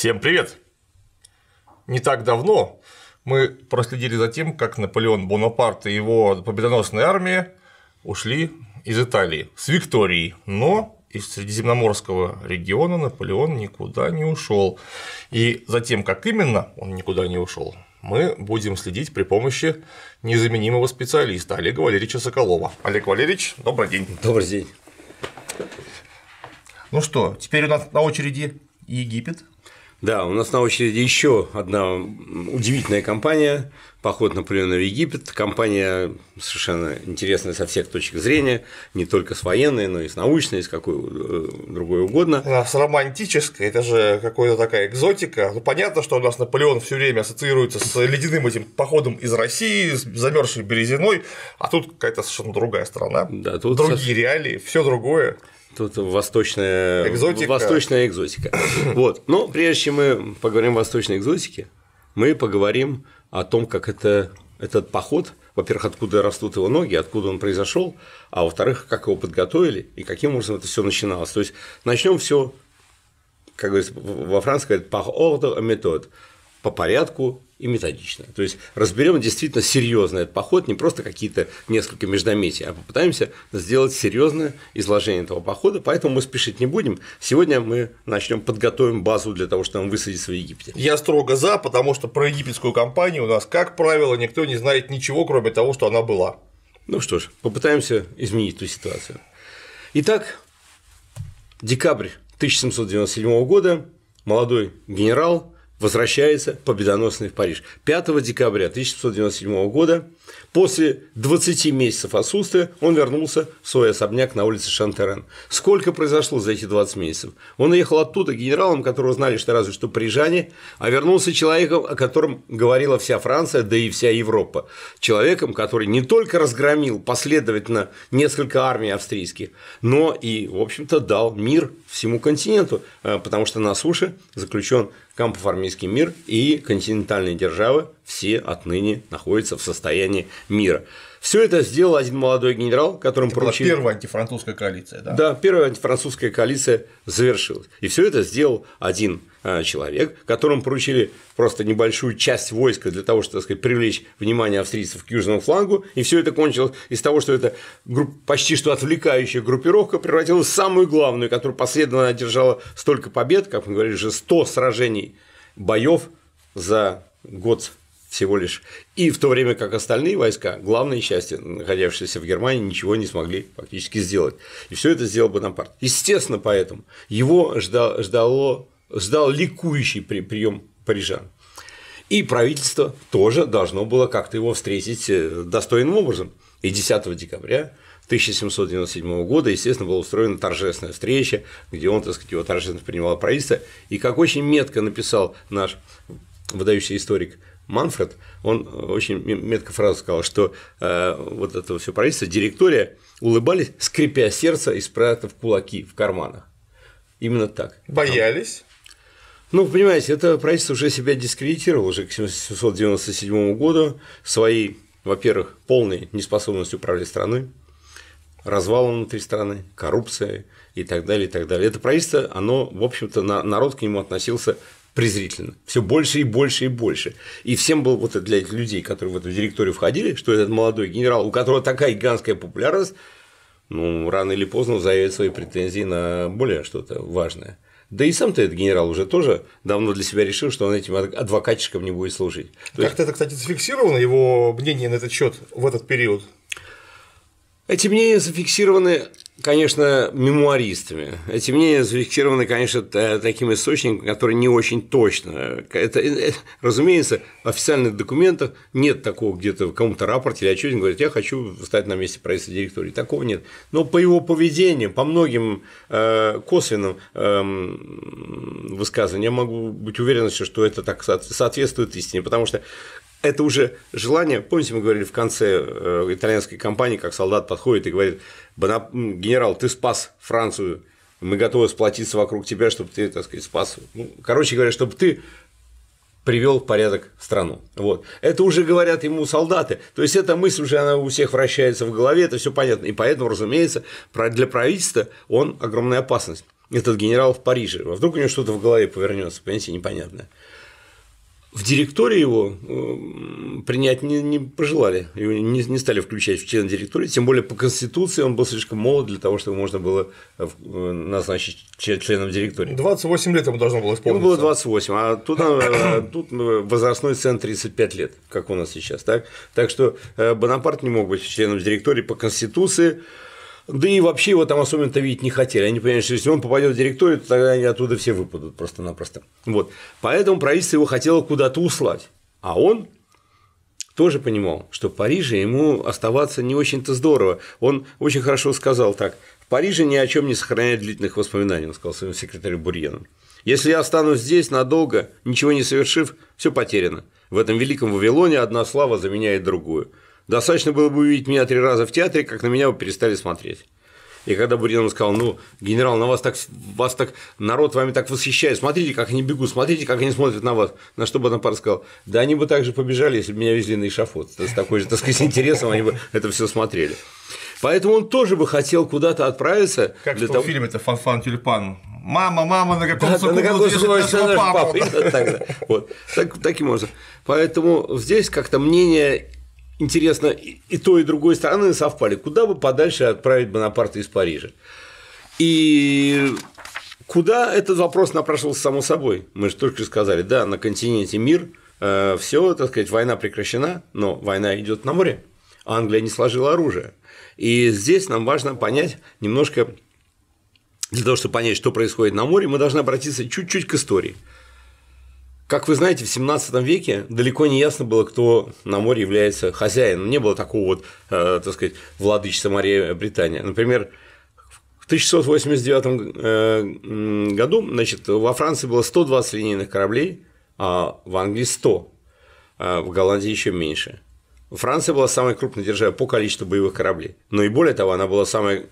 Всем привет! Не так давно мы проследили за тем, как Наполеон Бонапарт и его победоносная армия ушли из Италии с Викторией, но из Средиземноморского региона Наполеон никуда не ушел. И за тем, как именно он никуда не ушел, мы будем следить при помощи незаменимого специалиста Олега Валерьевича Соколова. Олег Валерьевич, добрый день. Добрый день. Ну что, теперь у нас на очереди Египет, да, у нас на очереди еще одна удивительная компания «Поход Наполеона в Египет». Компания совершенно интересная со всех точек зрения, не только с военной, но и с научной, и с какой э, другой угодно. Да, с романтической. это же какая-то такая экзотика. Ну, понятно, что у нас Наполеон все время ассоциируется с ледяным этим походом из России, с замерзшей березиной, а тут какая-то совершенно другая страна, да, тут другие со... реалии, все другое тут восточная экзотика. Восточная экзотика. Вот. Но ну, прежде чем мы поговорим о восточной экзотике, мы поговорим о том, как это, этот поход, во-первых, откуда растут его ноги, откуда он произошел, а во-вторых, как его подготовили и каким образом это все начиналось. То есть начнем все, как говорится, во Франции говорят, по орду метод, по порядку и методично. То есть разберем действительно серьезный этот поход, не просто какие-то несколько междометий, а попытаемся сделать серьезное изложение этого похода, поэтому мы спешить не будем. Сегодня мы начнем подготовим базу для того, чтобы нам высадиться в Египте. Я строго за, потому что про египетскую компанию у нас, как правило, никто не знает ничего, кроме того, что она была. Ну что ж, попытаемся изменить эту ситуацию. Итак, декабрь 1797 года молодой генерал возвращается победоносный в Париж. 5 декабря 1797 года, после 20 месяцев отсутствия, он вернулся в свой особняк на улице Шантерен. Сколько произошло за эти 20 месяцев? Он ехал оттуда генералом, которого знали, что разве что парижане, а вернулся человеком, о котором говорила вся Франция, да и вся Европа. Человеком, который не только разгромил последовательно несколько армий австрийских, но и, в общем-то, дал мир всему континенту, э, потому что на суше заключен Кампофармийский мир и континентальные державы все отныне находятся в состоянии мира. Все это сделал один молодой генерал, которому это поручили. Была первая антифранцузская коалиция, да? Да, первая антифранцузская коалиция завершилась. И все это сделал один э, человек, которому поручили просто небольшую часть войска для того, чтобы, так сказать, привлечь внимание австрийцев к южному флангу, и все это кончилось из того, что эта групп... почти что отвлекающая группировка превратилась в самую главную, которая последовательно одержала столько побед, как мы говорили, уже 100 сражений, боев за год всего лишь. И в то время как остальные войска, главные части, находившиеся в Германии, ничего не смогли фактически сделать. И все это сделал Бонапарт. Естественно, поэтому его ждал, ждало, ждал ликующий прием парижан. И правительство тоже должно было как-то его встретить э, достойным образом. И 10 декабря 1797 года, естественно, была устроена торжественная встреча, где он, так сказать, его торжественно принимал правительство. И как очень метко написал наш выдающийся историк – Манфред, он э, очень метко фразу сказал, что э, вот это все правительство, директория улыбались, скрипя сердце и спрятав кулаки в карманах. Именно так. Боялись? Ну, понимаете, это правительство уже себя дискредитировало уже к 1797 году своей, во-первых, полной неспособностью управлять страной, развалом внутри страны, коррупцией и так далее, и так далее. Это правительство, оно, в общем-то, народ к нему относился презрительно. Все больше и больше и больше. И всем было вот для этих людей, которые в эту директорию входили, что этот молодой генерал, у которого такая гигантская популярность, ну, рано или поздно заявит свои претензии на более что-то важное. Да и сам-то этот генерал уже тоже давно для себя решил, что он этим адвокатчиком не будет служить. Как-то есть... это, кстати, зафиксировано, его мнение на этот счет в этот период? Эти мнения зафиксированы, конечно, мемуаристами. Эти мнения зафиксированы, конечно, таким источником, который не очень точно. Это, э, э, разумеется, в официальных документах нет такого где-то в каком-то рапорте или отчете, говорит, я хочу встать на месте правительства директории. Такого нет. Но по его поведению, по многим э, косвенным эм, высказываниям, я могу быть уверен, что это так соответствует истине, потому что это уже желание, помните, мы говорили в конце э, итальянской кампании, как солдат подходит и говорит, генерал, ты спас Францию, мы готовы сплотиться вокруг тебя, чтобы ты, так сказать, спас. Ну, короче говоря, чтобы ты привел в порядок страну. Вот. Это уже говорят ему солдаты. То есть эта мысль уже она у всех вращается в голове, это все понятно. И поэтому, разумеется, для правительства он огромная опасность. Этот генерал в Париже. А вдруг у него что-то в голове повернется, понимаете, непонятное в директории его э, принять не, не пожелали, его не, не стали включать в член директории, тем более по Конституции он был слишком молод для того, чтобы можно было э, э, назначить членом директории. 28 лет ему должно было исполниться. Ему было 28, а туда, тут возрастной центр 35 лет, как у нас сейчас. Так, так что Бонапарт не мог быть членом директории по Конституции, да и вообще его там особенно-то видеть не хотели. Они поняли, что если он попадет в директорию, то тогда они оттуда все выпадут просто-напросто. Вот. Поэтому правительство его хотело куда-то услать. А он тоже понимал, что в Париже ему оставаться не очень-то здорово. Он очень хорошо сказал так. В Париже ни о чем не сохраняет длительных воспоминаний, он сказал своему секретарю Бурьену. Если я останусь здесь надолго, ничего не совершив, все потеряно. В этом великом Вавилоне одна слава заменяет другую. Достаточно было бы увидеть меня три раза в театре, как на меня бы перестали смотреть. И когда Буренов сказал, ну, генерал, на вас так, вас так, народ вами так восхищает, смотрите, как они бегут, смотрите, как они смотрят на вас. На что Бонапарт сказал, да они бы также побежали, если бы меня везли на эшафот. С такой же, так сказать, интересом они бы это все смотрели. Поэтому он тоже бы хотел куда-то отправиться. Как для в том того... фильме это «Фанфан Тюльпан». Мама, мама, на каком да, суку на каком папа. папа. вот. так, таким образом. Поэтому здесь как-то мнение интересно, и то и другой стороны совпали, куда бы подальше отправить Бонапарта из Парижа. И куда этот вопрос напрашивался само собой? Мы же только сказали, да, на континенте мир, э, все, так сказать, война прекращена, но война идет на море. А Англия не сложила оружие. И здесь нам важно понять немножко, для того, чтобы понять, что происходит на море, мы должны обратиться чуть-чуть к истории. Как вы знаете, в 17 веке далеко не ясно было, кто на море является хозяином. Не было такого вот, э, так сказать, Владычества Мария э, Британия. Например, в 1689 э, году значит, во Франции было 120 линейных кораблей, а в Англии 100, а в Голландии еще меньше – Франция была самой крупной державой по количеству боевых кораблей. Но и более того, она была самой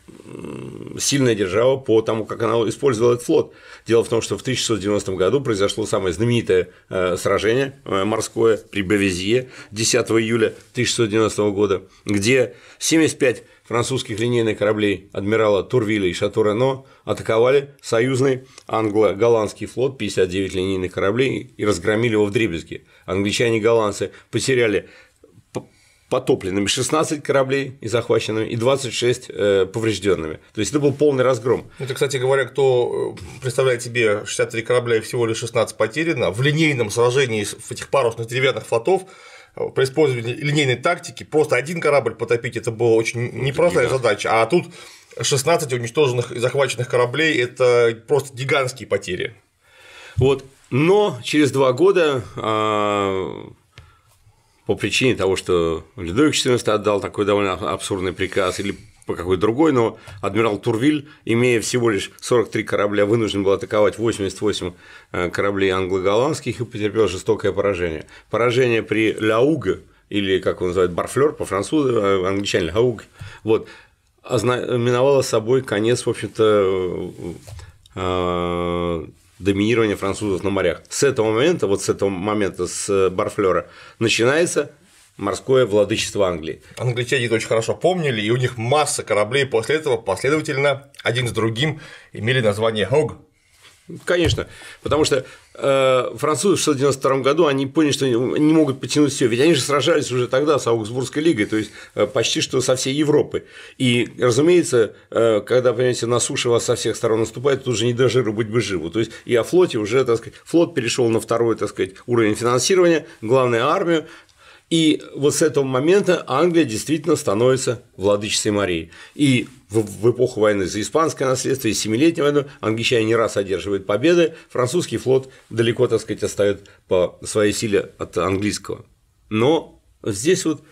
сильной державой по тому, как она использовала этот флот. Дело в том, что в 1690 году произошло самое знаменитое э, сражение э, морское при Бавизье 10 июля 1690 года, где 75 французских линейных кораблей адмирала Турвиля и Шатурено атаковали союзный англо-голландский флот, 59 линейных кораблей, и разгромили его в дребезги. Англичане и голландцы потеряли потопленными 16 кораблей и захваченными, и 26 э, поврежденными. То есть это был полный разгром. Это, кстати говоря, кто э, представляет себе 63 корабля и всего лишь 16 потеряно, в линейном сражении в этих парусных деревянных флотов э, при использовании линейной тактики просто один корабль потопить это была очень ну, непростая гигант. задача, а тут 16 уничтоженных и захваченных кораблей – это просто гигантские потери. Вот, но через два года а, по причине того, что Людовик XIV отдал такой довольно абсурдный приказ или по какой-то другой, но адмирал Турвиль, имея всего лишь 43 корабля, вынужден был атаковать 88 э, кораблей англо-голландских и потерпел жестокое поражение. Поражение при Ляуге, или как он называет, Барфлер по французу э, англичане Ляуг, вот, ознаменовало собой конец, в общем-то, э, доминирование французов на морях. С этого момента, вот с этого момента, с э, Барфлера, начинается морское владычество Англии. Англичане это очень хорошо помнили, и у них масса кораблей после этого последовательно один с другим имели название Хог, Конечно, потому что э, французы в 1992 году они поняли, что не могут потянуть все, ведь они же сражались уже тогда с Аугсбургской лигой, то есть э, почти что со всей Европы. И, разумеется, э, когда, понимаете, на суше вас со всех сторон наступает, тут же не до жира быть бы живу. То есть и о флоте уже, так сказать, флот перешел на второй, так сказать, уровень финансирования, главная армию, и вот с этого момента Англия действительно становится владычицей морей. И в, эпоху войны за испанское наследство и Семилетнюю войну англичане не раз одерживают победы, французский флот далеко, так сказать, отстает по своей силе от английского. Но здесь вот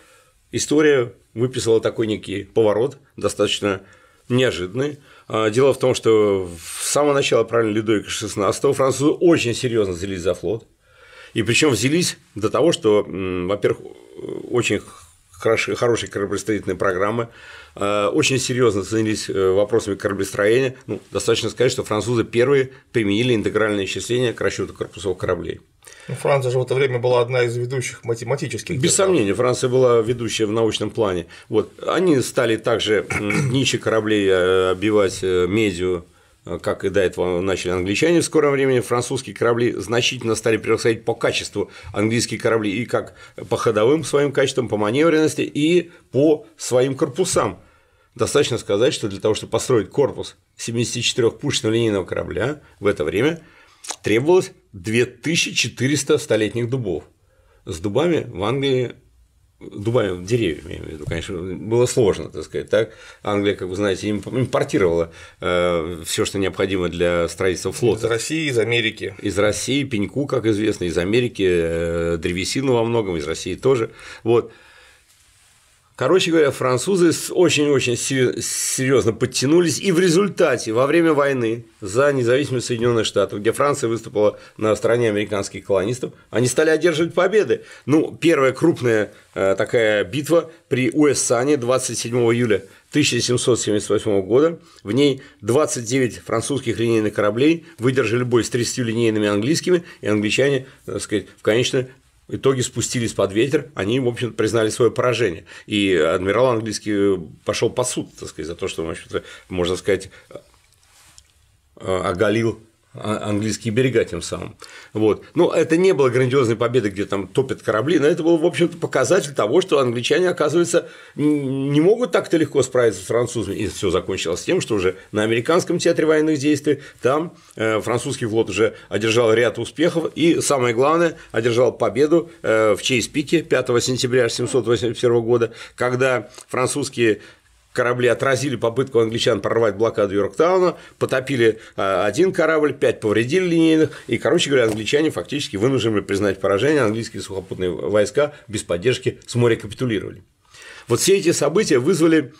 история выписала такой некий поворот, достаточно неожиданный. А, дело в том, что с самого начала правильно Людовика XVI французы очень серьезно взялись за флот, и причем взялись до того, что, во-первых, очень хорошие кораблестроительные программы, э, очень серьезно занялись э, вопросами кораблестроения. Ну, достаточно сказать, что французы первые применили интегральное исчисление к расчету корпусов кораблей. Ну, Франция же в это время была одна из ведущих математических. Без держав. сомнения, Франция была ведущая в научном плане. Вот. Они стали также ничи кораблей э, обивать медию Э, как и до этого начали англичане в скором времени, французские корабли значительно стали превосходить по качеству английские корабли и как по ходовым своим качествам, по маневренности и по своим корпусам. Достаточно сказать, что для того, чтобы построить корпус 74-пушечного линейного корабля в это время требовалось 2400 столетних дубов. С дубами в Англии дубами деревьев, я имею в виду, конечно, было сложно, так сказать, так. Англия, как вы знаете, импортировала э, все, что необходимо для строительства флота. Из России, из Америки. Из России, пеньку, как известно, из Америки, э, древесину во многом, из России тоже. Вот. Короче говоря, французы очень-очень серьезно подтянулись, и в результате, во время войны за независимость Соединенных Штатов, где Франция выступала на стороне американских колонистов, они стали одерживать победы. Ну, первая крупная э, такая битва при Уэссане 27 июля 1778 года. В ней 29 французских линейных кораблей выдержали бой с 30 линейными английскими, и англичане, так сказать, в конечном итоге спустились под ветер, они, в общем признали свое поражение. И адмирал английский э, пошел по суд, так сказать, за то, что, в общем-то, можно сказать, э, оголил а, английские берега тем самым. Вот. Но это не было грандиозной победы, где там топят корабли, но это был, в общем-то, показатель того, что англичане, оказывается, не могут так-то легко справиться с французами. И все закончилось тем, что уже на американском театре военных действий там э, французский флот уже одержал ряд успехов и, самое главное, одержал победу э, в Чейз-Пике 5 сентября 1781 года, когда французские корабли отразили попытку англичан прорвать блокаду Йорктауна, потопили а, один корабль, пять повредили линейных, и, короче говоря, англичане фактически вынуждены признать поражение, английские сухопутные войска без поддержки с моря капитулировали. Вот все эти события вызвали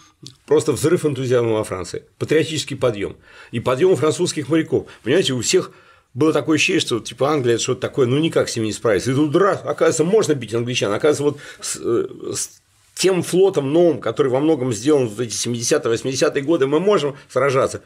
просто взрыв энтузиазма во Франции, патриотический подъем и подъем французских моряков. Понимаете, у всех было такое ощущение, что типа Англия это что-то такое, ну никак с ними не справится. И тут раз, оказывается, можно бить англичан, оказывается, вот э, тем флотом новым, который во многом сделан в эти 70-80-е годы, мы можем сражаться.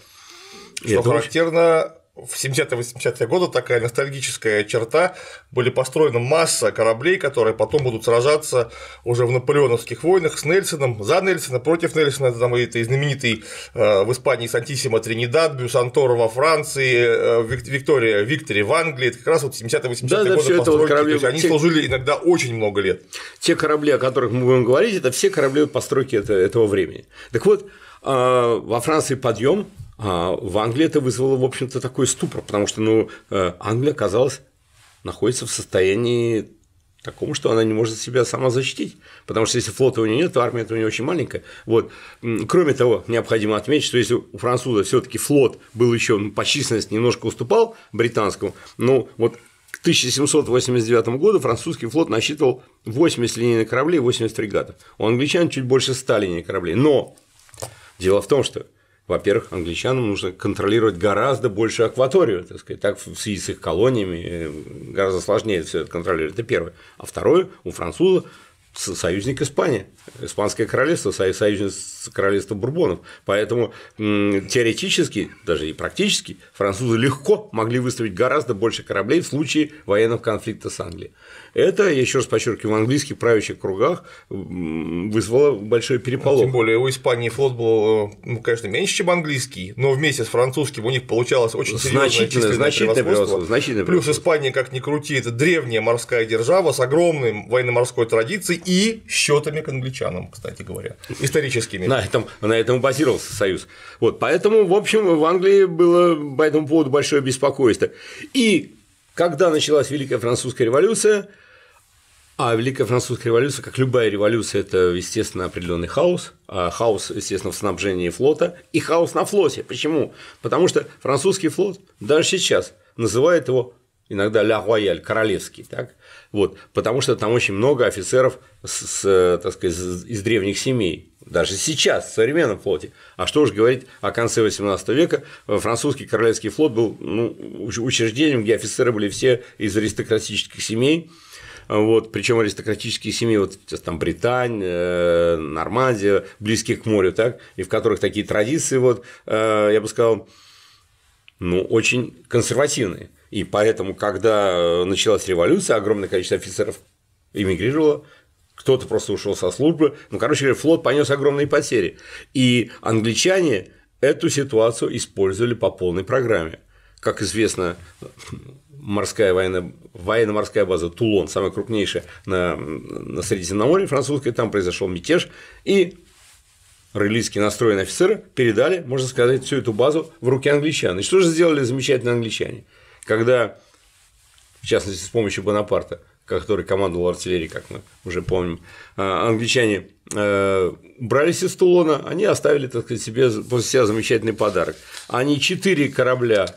Что это характерно, в 70-80-е годы такая ностальгическая черта, были построены масса кораблей, которые потом будут сражаться уже в наполеоновских войнах с Нельсоном, за Нельсона, против Нельсона, это там это и знаменитый э, в Испании Сантиссимо Тринидад, Бюсанторо во Франции, э, Виктория Виктори в Англии, это как раз вот 70-80-е да, годы да, постройки, это вот корабли... то есть они те... служили иногда очень много лет. Те корабли, о которых мы будем говорить, это все корабли постройки этого времени. Так вот, э, во Франции подъем а, в Англии это вызвало, в общем-то, такой ступор, потому что ну, э, Англия, казалось, находится в состоянии таком, что она не может себя сама защитить. Потому что если флота у нее нет, то армия у нее очень маленькая. Вот. Кроме того, необходимо отметить, что если у француза все-таки флот был еще ну, по численности немножко уступал британскому, но ну, вот к 1789 году французский флот насчитывал 80 линейных кораблей и 80 фрегатов. У англичан чуть больше 100 линейных кораблей. Но дело в том, что во-первых, англичанам нужно контролировать гораздо больше акваторию, так сказать, так в связи с их колониями э, гораздо сложнее все это контролировать, это первое. А второе, у француза союзник Испания, Испанское королевство, союзник королевства Бурбонов. Поэтому теоретически, даже и практически, французы легко могли выставить гораздо больше кораблей в случае военного конфликта с Англией. Это, я еще раз подчеркиваю, в английских правящих кругах вызвало большой переполох. Тем более у Испании флот был, э, ну, конечно, меньше, чем английский, но вместе с французским у них получалось очень значительное, значительное превосходство. Значительное Плюс Испания, как ни крути, это древняя морская держава с огромной военно-морской традицией и счетами к англичанам, кстати говоря, историческими. На этом, на этом базировался союз. Вот, поэтому, в общем, в Англии было по этому поводу большое беспокойство. И когда началась Великая Французская революция, а Великая Французская революция, как любая революция, это, естественно, определенный хаос, а хаос, естественно, в снабжении флота и хаос на флоте. Почему? Потому что французский флот даже сейчас называет его иногда ля рояль, королевский, так? Вот, потому что там очень много офицеров с, с, э, так сказать, из древних семей, даже сейчас, в современном флоте. А что уж говорить о конце XVIII века, французский королевский флот был ну, учреждением, где офицеры были все из аристократических семей, вот, причем аристократические семьи, вот там Британь, э, Нормандия, близкие к морю, так, и в которых такие традиции, вот, э, я бы сказал, ну, очень консервативные. И поэтому, когда э, началась революция, огромное количество офицеров эмигрировало, кто-то просто ушел со службы. Ну, короче говоря, флот понес огромные потери. И англичане эту ситуацию использовали по полной программе. Как известно, морская война, военно-морская база Тулон, самая крупнейшая на, на Средиземноморье французское, там произошел мятеж, и релизки настроенные офицеры передали, можно сказать, всю эту базу в руки англичан. И что же сделали замечательные англичане? когда, в частности, с помощью Бонапарта, который командовал артиллерией, как мы уже помним, а, англичане э, брались из Тулона, они оставили, так сказать, себе после себя замечательный подарок. Они четыре корабля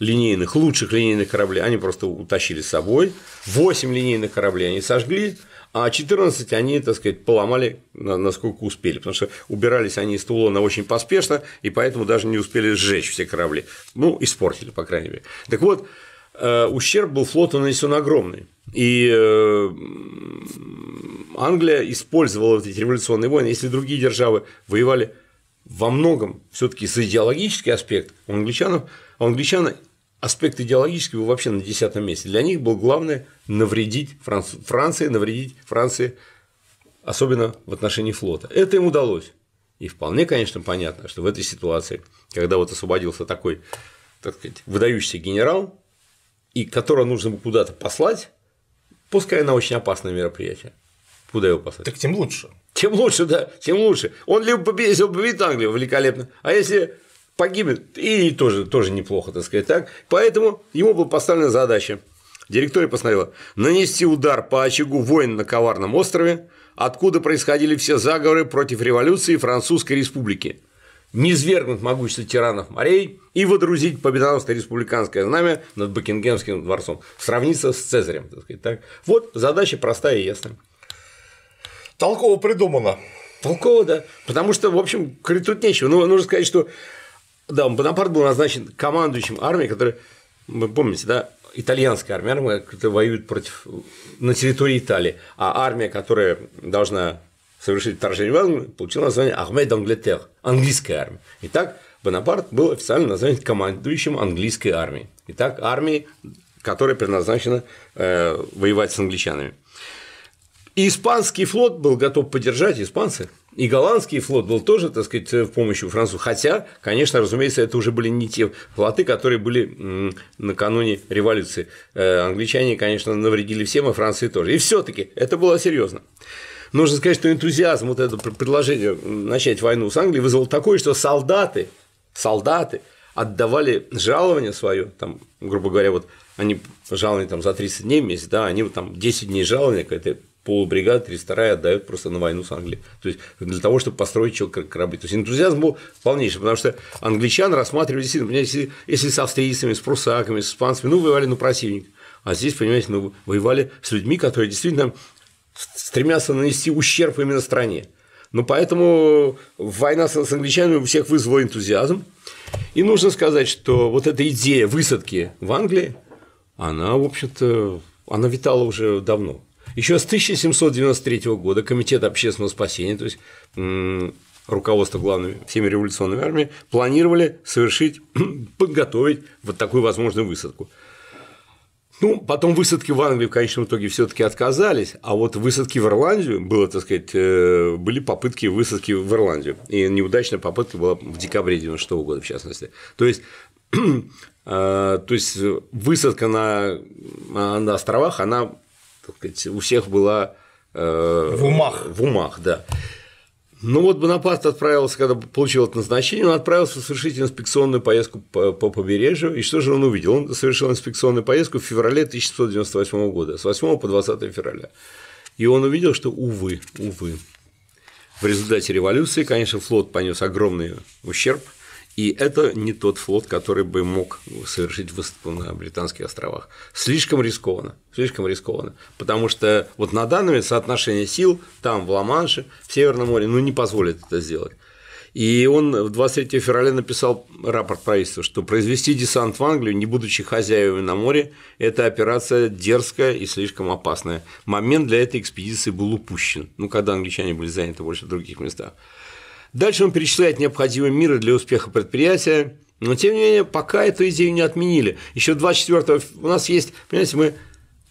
линейных, лучших линейных кораблей, они просто утащили с собой, восемь линейных кораблей они сожгли, а 14 они, так сказать, поломали насколько успели, потому что убирались они из Тулона очень поспешно, и поэтому даже не успели сжечь все корабли, ну, испортили, по крайней мере. Так вот, э, ущерб был флоту нанесен огромный. И э, Англия использовала вот эти революционные войны, если другие державы воевали во многом все-таки за идеологический аспект у англичанов, у англичан аспект идеологический был вообще на десятом месте. Для них было главное навредить Франци... Франции, навредить Франции, особенно в отношении флота. Это им удалось. И вполне, конечно, понятно, что в этой ситуации, когда вот освободился такой, так сказать, выдающийся генерал, и которого нужно было куда-то послать, пускай на очень опасное мероприятие. Куда его послать? Так тем лучше. Тем лучше, да, тем лучше. Он либо победил, победит Англию великолепно, а если погибнет, и тоже, тоже неплохо, так сказать, так. Поэтому ему была поставлена задача. Директория постановила нанести удар по очагу войн на Коварном острове, откуда происходили все заговоры против революции Французской республики, низвергнуть могущество тиранов морей и водрузить победоносное республиканское знамя над Букингемским дворцом, сравниться с Цезарем. Так сказать, так. Вот задача простая и ясная. Толково придумано. Толково, да. Потому что, в общем, тут нечего. но ну, нужно сказать, что да, Бонапарт был назначен командующим армией, которая, вы помните, да, итальянская армия, армия, которая воюет против, на территории Италии, а армия, которая должна совершить вторжение в Англию, получила название «Армей d'Angleterre» – английская армия. Итак, Бонапарт был официально назначен командующим английской армией. Итак, армии, которая предназначена э, воевать с англичанами. И испанский флот был готов поддержать, испанцы и голландский флот был тоже, так сказать, э, в помощи у французов. Хотя, конечно, разумеется, это уже были не те флоты, которые были накануне революции. Э, англичане, конечно, навредили всем, и Франции тоже. И все таки это было серьезно. Нужно сказать, что энтузиазм вот это предложение начать войну с Англией вызвал такое, что солдаты, солдаты отдавали жалование свое, там, грубо говоря, вот они жалование там за 30 дней в месяц, да, они вот там 10 дней жалования, какая-то полубригада 32-я отдают просто на войну с Англией. То есть для того, чтобы построить человек корабли. То есть энтузиазм был полнейший, потому что англичан рассматривали действительно, понимаете, если с австрийцами, с прусаками, с испанцами, ну, воевали на противник, А здесь, понимаете, ну, воевали с людьми, которые действительно стремятся нанести ущерб именно стране. Ну, поэтому война с англичанами у всех вызвала энтузиазм. И нужно сказать, что вот эта идея высадки в Англии, она, в общем-то, она витала уже давно. Еще с 1793 года Комитет общественного спасения, то есть руководство главными всеми революционными армиями, планировали совершить, подготовить вот такую возможную высадку. Ну, потом высадки в Англию в конечном итоге все таки отказались, а вот высадки в Ирландию было, так сказать, э, были попытки высадки в Ирландию, и неудачная попытка была в декабре 96 года, в частности. То есть, э, то есть высадка на, на островах, она так сказать, у всех была э, в умах. В умах, да. Ну вот Бонапарт отправился, когда получил это назначение, он отправился совершить инспекционную поездку по побережью. И что же он увидел? Он совершил инспекционную поездку в феврале 1798 года, с 8 по 20 февраля. И он увидел, что, увы, увы, в результате революции, конечно, флот понес огромный ущерб – и это не тот флот, который бы мог совершить выступ на Британских островах. Слишком рискованно, слишком рискованно. Потому что вот на данный момент соотношение сил там, в Ла-Манше, в Северном море, ну, не позволит это сделать. И он 23 февраля написал рапорт правительству, что произвести десант в Англию, не будучи хозяевами на море, это операция дерзкая и слишком опасная. Момент для этой экспедиции был упущен, ну, когда англичане были заняты больше в других местах. Дальше он перечисляет необходимые меры для успеха предприятия, но тем не менее пока эту идею не отменили. Еще 24 у нас есть, понимаете, мы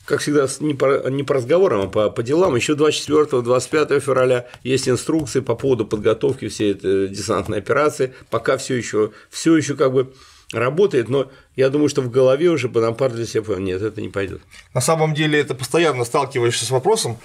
как всегда, не по, не по разговорам, а по, по делам. Еще 24-25 февраля есть инструкции по поводу подготовки всей этой десантной операции. Пока все еще, все еще как бы работает, но я думаю, что в голове уже Бонапарт для себя понял, нет, это не пойдет. На самом деле это постоянно сталкиваешься с вопросом,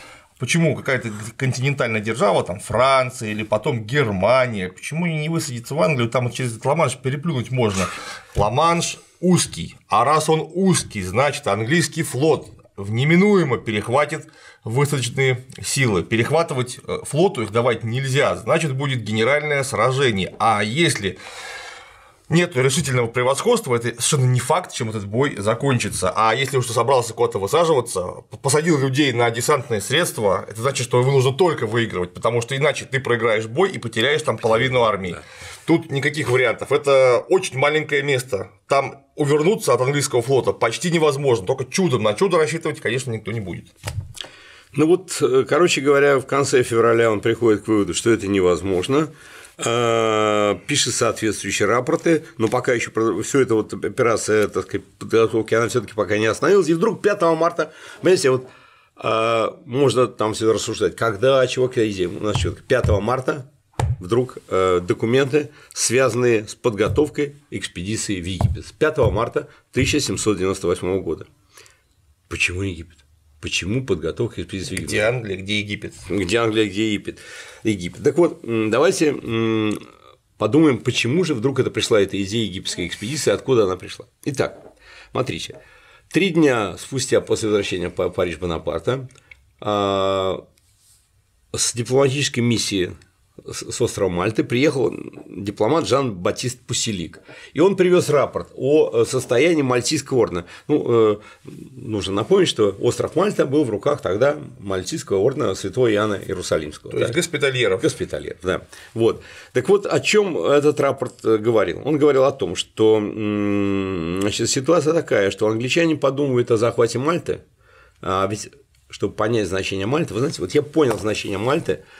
Почему какая-то континентальная держава, там Франция или потом Германия, почему не высадиться в Англию, там через Ла-Манш переплюнуть можно? Ла-Манш узкий, а раз он узкий, значит английский флот неминуемо перехватит высадочные силы. Перехватывать э, флоту их давать нельзя, значит будет генеральное сражение. А если нет решительного превосходства, это совершенно не факт, чем этот бой закончится. А если уж ты собрался куда-то высаживаться, посадил людей на десантные средства, это значит, что его нужно только выигрывать, потому что иначе ты проиграешь бой и потеряешь там половину армии. Тут никаких вариантов. Это очень маленькое место. Там увернуться от английского флота почти невозможно. Только чудом на чудо рассчитывать, конечно, никто не будет. Ну вот, э, короче говоря, в конце февраля он приходит к выводу, что это невозможно. Э, пишет соответствующие рапорты, но пока еще все это вот операция, так сказать, подготовки, она все-таки пока не остановилась. И вдруг 5 марта, понимаете, вот э, можно там все рассуждать, когда, чего, когда, где. У нас 5 марта вдруг э, документы, связанные с подготовкой экспедиции в Египет. С 5 марта 1798 года. Почему Египет? почему подготовка к экспедиции Где Англия, где Египет. Где Англия, где Египет. Египет. Так вот, давайте подумаем, почему же вдруг это пришла эта идея египетской экспедиции, откуда она пришла. Итак, смотрите, три дня спустя после возвращения в Париж Бонапарта а, с дипломатической миссии с острова Мальты приехал дипломат Жан-Батист Пуселик. И он привез рапорт о э, состоянии Мальтийского ордена. Ну, э, нужно напомнить, что остров Мальта был в руках тогда Мальтийского ордена Святого Иоанна Иерусалимского. То да. есть госпитальеров. Госпитальеров, да. Вот. Так вот, о чем этот рапорт э, говорил? Он говорил о том, что значит, ситуация такая, что англичане подумывают о захвате Мальты, а ведь чтобы понять значение Мальты, вы знаете, вот я понял значение Мальты –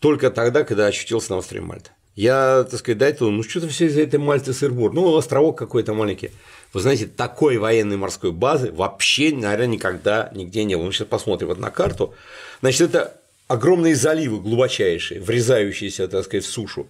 только тогда, когда очутился на острове Мальта. Я, так сказать, до этого, ну что-то все из за этой Мальты сырбур. Ну, островок какой-то маленький. Вы знаете, такой военной морской базы вообще, наверное, никогда нигде не было. Мы сейчас посмотрим вот на карту. Значит, это огромные заливы глубочайшие, врезающиеся, так сказать, в сушу.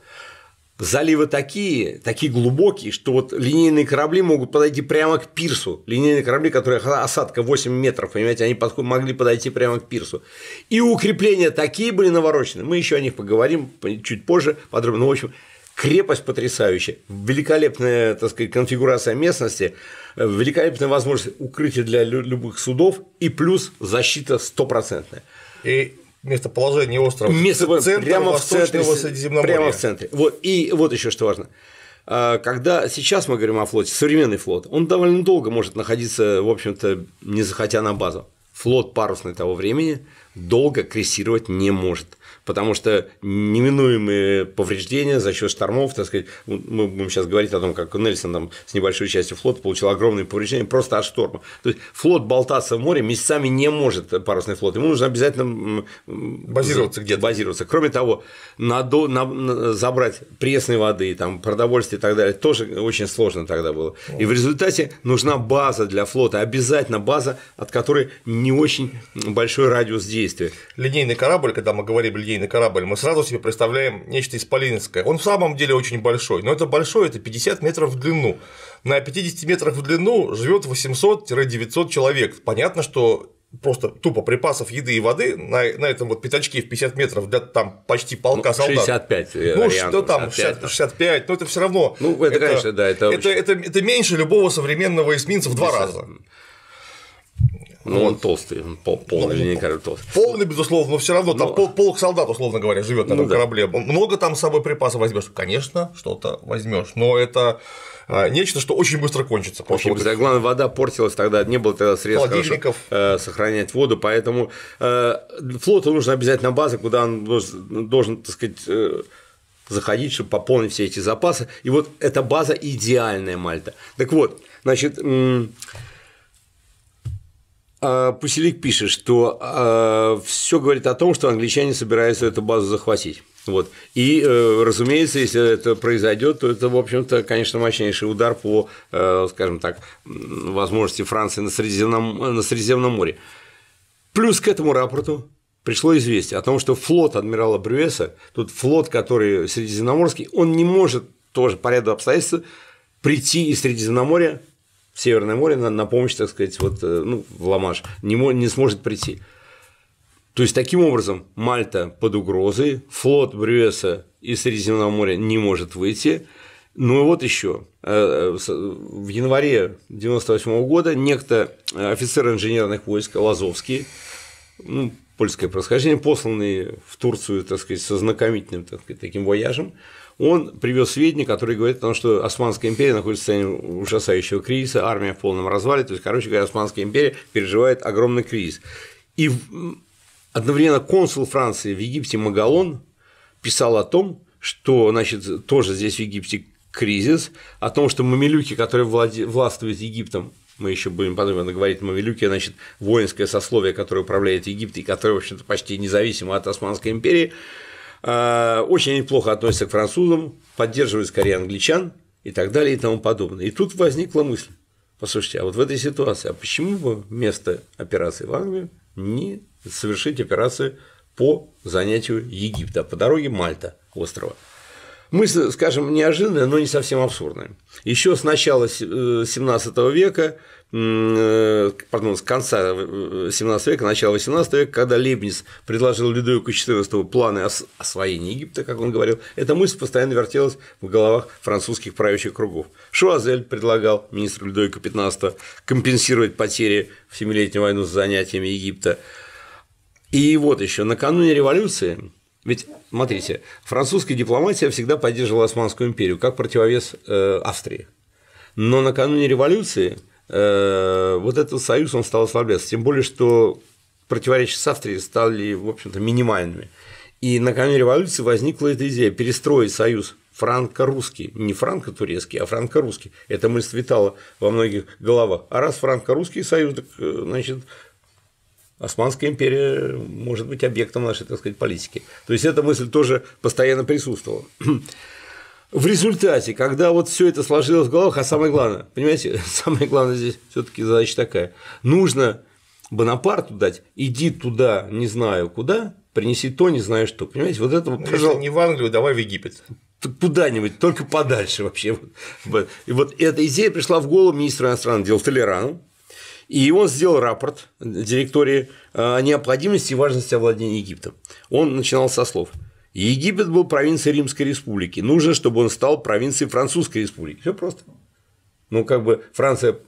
Заливы такие, такие глубокие, что вот линейные корабли могут подойти прямо к пирсу. Линейные корабли, которые осадка 8 метров, понимаете, они подход, могли подойти прямо к пирсу. И укрепления такие были наворочены. Мы еще о них поговорим чуть позже подробно. Ну, в общем, крепость потрясающая, великолепная, так сказать, конфигурация местности, э, великолепная возможность укрытия для любых судов и плюс защита стопроцентная. И местоположение острова. Место центр прямо в центре Средиземноморья. Прямо в центре. Вот и вот еще что важно. А, когда сейчас мы говорим о флоте, современный флот, он довольно долго может находиться, в общем-то, не захотя на базу. Флот парусный того времени долго крейсировать не может потому что неминуемые повреждения за счет штормов, так сказать, ну, мы будем сейчас говорить о том, как Нельсон там с небольшой частью флота получил огромные повреждения просто от шторма. То есть флот болтаться в море месяцами не может парусный флот, ему нужно обязательно базироваться где-то. Базироваться. Кроме того, надо, на, забрать пресной воды, там, продовольствие и так далее тоже очень сложно тогда было. И в результате нужна база для флота, обязательно база, от которой не очень большой радиус действия. Линейный корабль, когда мы говорим линейный на корабль, мы сразу себе представляем нечто исполинское. Он в самом деле очень большой, но это большой, это 50 метров в длину. На 50 метрах в длину живет 800-900 человек. Понятно, что просто тупо припасов еды и воды на, на этом вот пятачке в 50 метров для там почти полка ну, 65 солдат. 65. Э, ну, что там, 65, 60, 65, но это все равно. Ну, это, это конечно, да. Это, это, это, это меньше любого современного эсминца в два раза. Ну, он толстый, он пол, полный, ну, мне кажется, толстый. Полный, безусловно, но все равно но... там ну, пол, полк солдат, условно говоря, живет на ну, этом да. корабле. Много там с собой припасов возьмешь? Конечно, что-то возьмешь, но это а, нечто, что очень быстро кончится. Очень быстро. Вот... Главное, вода портилась тогда, не было тогда средств Холодильников. Хорошо, э, сохранять воду, поэтому э, флоту нужно обязательно базы, куда он должен, так сказать, э, заходить, чтобы пополнить все эти запасы. И вот эта база идеальная Мальта. Так вот, значит, а, Пуселик пишет, что а, все говорит о том, что англичане собираются эту базу захватить. Вот. И, э, разумеется, если это произойдет, то это, в общем-то, конечно, мощнейший удар по, э, скажем так, возможности Франции на Средиземном, на Средиземном море. Плюс к этому рапорту пришло известие о том, что флот адмирала Брюеса, тут флот, который средиземноморский, он не может тоже по ряду обстоятельств прийти из Средиземноморья Северное море на, на помощь, так сказать, вот, э, ну, в Ламаш, не, не сможет прийти. То есть, таким образом, Мальта под угрозой, флот Брюеса из Средиземного моря не может выйти. Ну и вот еще. Э, э, в январе 1998 -го года некто офицер инженерных войск Лазовский, ну, польское происхождение, посланный в Турцию, так сказать, со знакомительным так сказать, таким вояжем, он привез сведения, которые говорят о том, что Османская империя находится в состоянии ужасающего кризиса, армия в полном развале, то есть, короче говоря, Османская империя переживает огромный кризис. И одновременно консул Франции в Египте Магалон писал о том, что, значит, тоже здесь в Египте кризис, о том, что мамилюки, которые владе... властвуют Египтом, мы еще будем подробно говорить о значит, воинское сословие, которое управляет Египтом и которое, в общем-то, почти независимо от Османской империи, Э, очень неплохо относится к французам, поддерживает скорее англичан и так далее и тому подобное. И тут возникла мысль, послушайте, а вот в этой ситуации, а почему бы вместо операции в Англию не совершить операцию по занятию Египта, по дороге Мальта острова? Мысль, скажем, неожиданная, но не совсем абсурдная. Еще с начала XVII э, века Э, пардон, с конца 17 э, века, начала 18 века, когда Лейбниц предложил Людовику XIV планы освоения Египта, как он говорил, эта мысль постоянно вертелась в головах французских правящих кругов. Шуазель предлагал министру Людовику XV компенсировать потери в Семилетнюю войну с занятиями Египта. И вот еще накануне революции ведь, смотрите, французская дипломатия всегда поддерживала Османскую империю как противовес э, Австрии. Но накануне революции Э, вот этот союз он стал ослабляться, тем более, что противоречия с Австрией стали, в общем-то, минимальными. И на накануне революции возникла эта идея перестроить союз франко-русский, не франко-турецкий, а франко-русский. Эта мысль витала во многих головах. А раз франко-русский союз, так, э, значит, Османская империя может быть объектом нашей, так сказать, политики. То есть эта мысль тоже постоянно присутствовала в результате, когда вот все это сложилось в головах, а самое главное, понимаете, самое главное здесь все-таки задача такая, нужно Бонапарту дать, иди туда, не знаю куда, принеси то, не знаю что, понимаете, вот это вот, пожалуй... не в Англию, давай в Египет. Куда-нибудь, только подальше вообще. И вот эта идея пришла в голову министру иностранных дел Толерану, и он сделал рапорт директории э, о необходимости и важности овладения Египтом. Он начинал со слов – Египет был провинцией Римской Республики. Нужно, чтобы он стал провинцией Французской Республики. Все просто. Ну, как бы Франция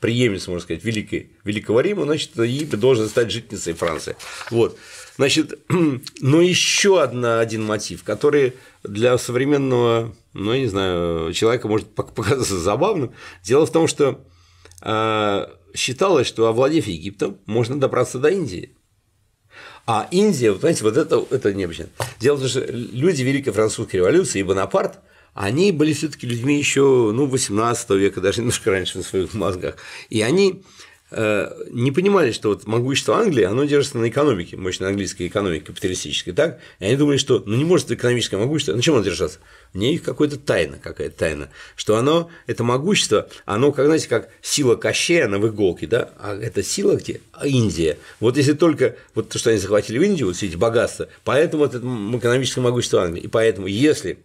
преемница, можно сказать, Великой, Великого Рима, значит, Египет должен стать житницей Франции. Вот. Значит, но еще одна, один мотив, который для современного, ну, я не знаю, человека может показаться забавным. Дело в том, что а, считалось, что овладев Египтом, можно добраться до Индии. А Индия, вот, понимаете, вот это, это необычно. Дело в том, что люди Великой Французской революции и Бонапарт, они были все-таки людьми еще ну, 18 века, даже немножко раньше на своих мозгах. И они Э, не понимали, что вот могущество Англии, оно держится на экономике, мощной английской экономике капиталистической, так? И они думали, что ну, не может экономическое могущество, на чем оно держаться? В ней какая-то тайна, какая-то тайна, что оно, это могущество, оно, как, знаете, как сила Кощея, она в иголке, да? А это сила где? А Индия. Вот если только вот то, что они захватили в Индию, вот все эти богатства, поэтому вот это экономическое могущество Англии. И поэтому, если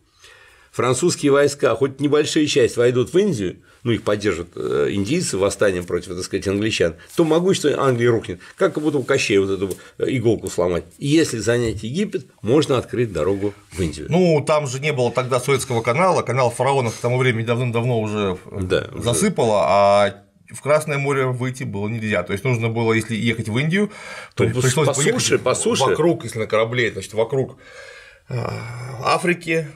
французские войска, хоть небольшая часть войдут в Индию, ну, их поддержат э, индийцы восстанием против, так сказать, англичан, то могущество Англии рухнет, как будто у Кощея вот эту э, иголку сломать. И если занять Египет, можно открыть дорогу в Индию. Ну, там же не было тогда Советского канала, канал фараонов к тому времени давным-давно уже э, да, засыпало, уже... а в Красное море выйти было нельзя. То есть нужно было, если ехать в Индию, то, то пришлось по суше, по суше. вокруг, если на корабле, значит, вокруг Африки,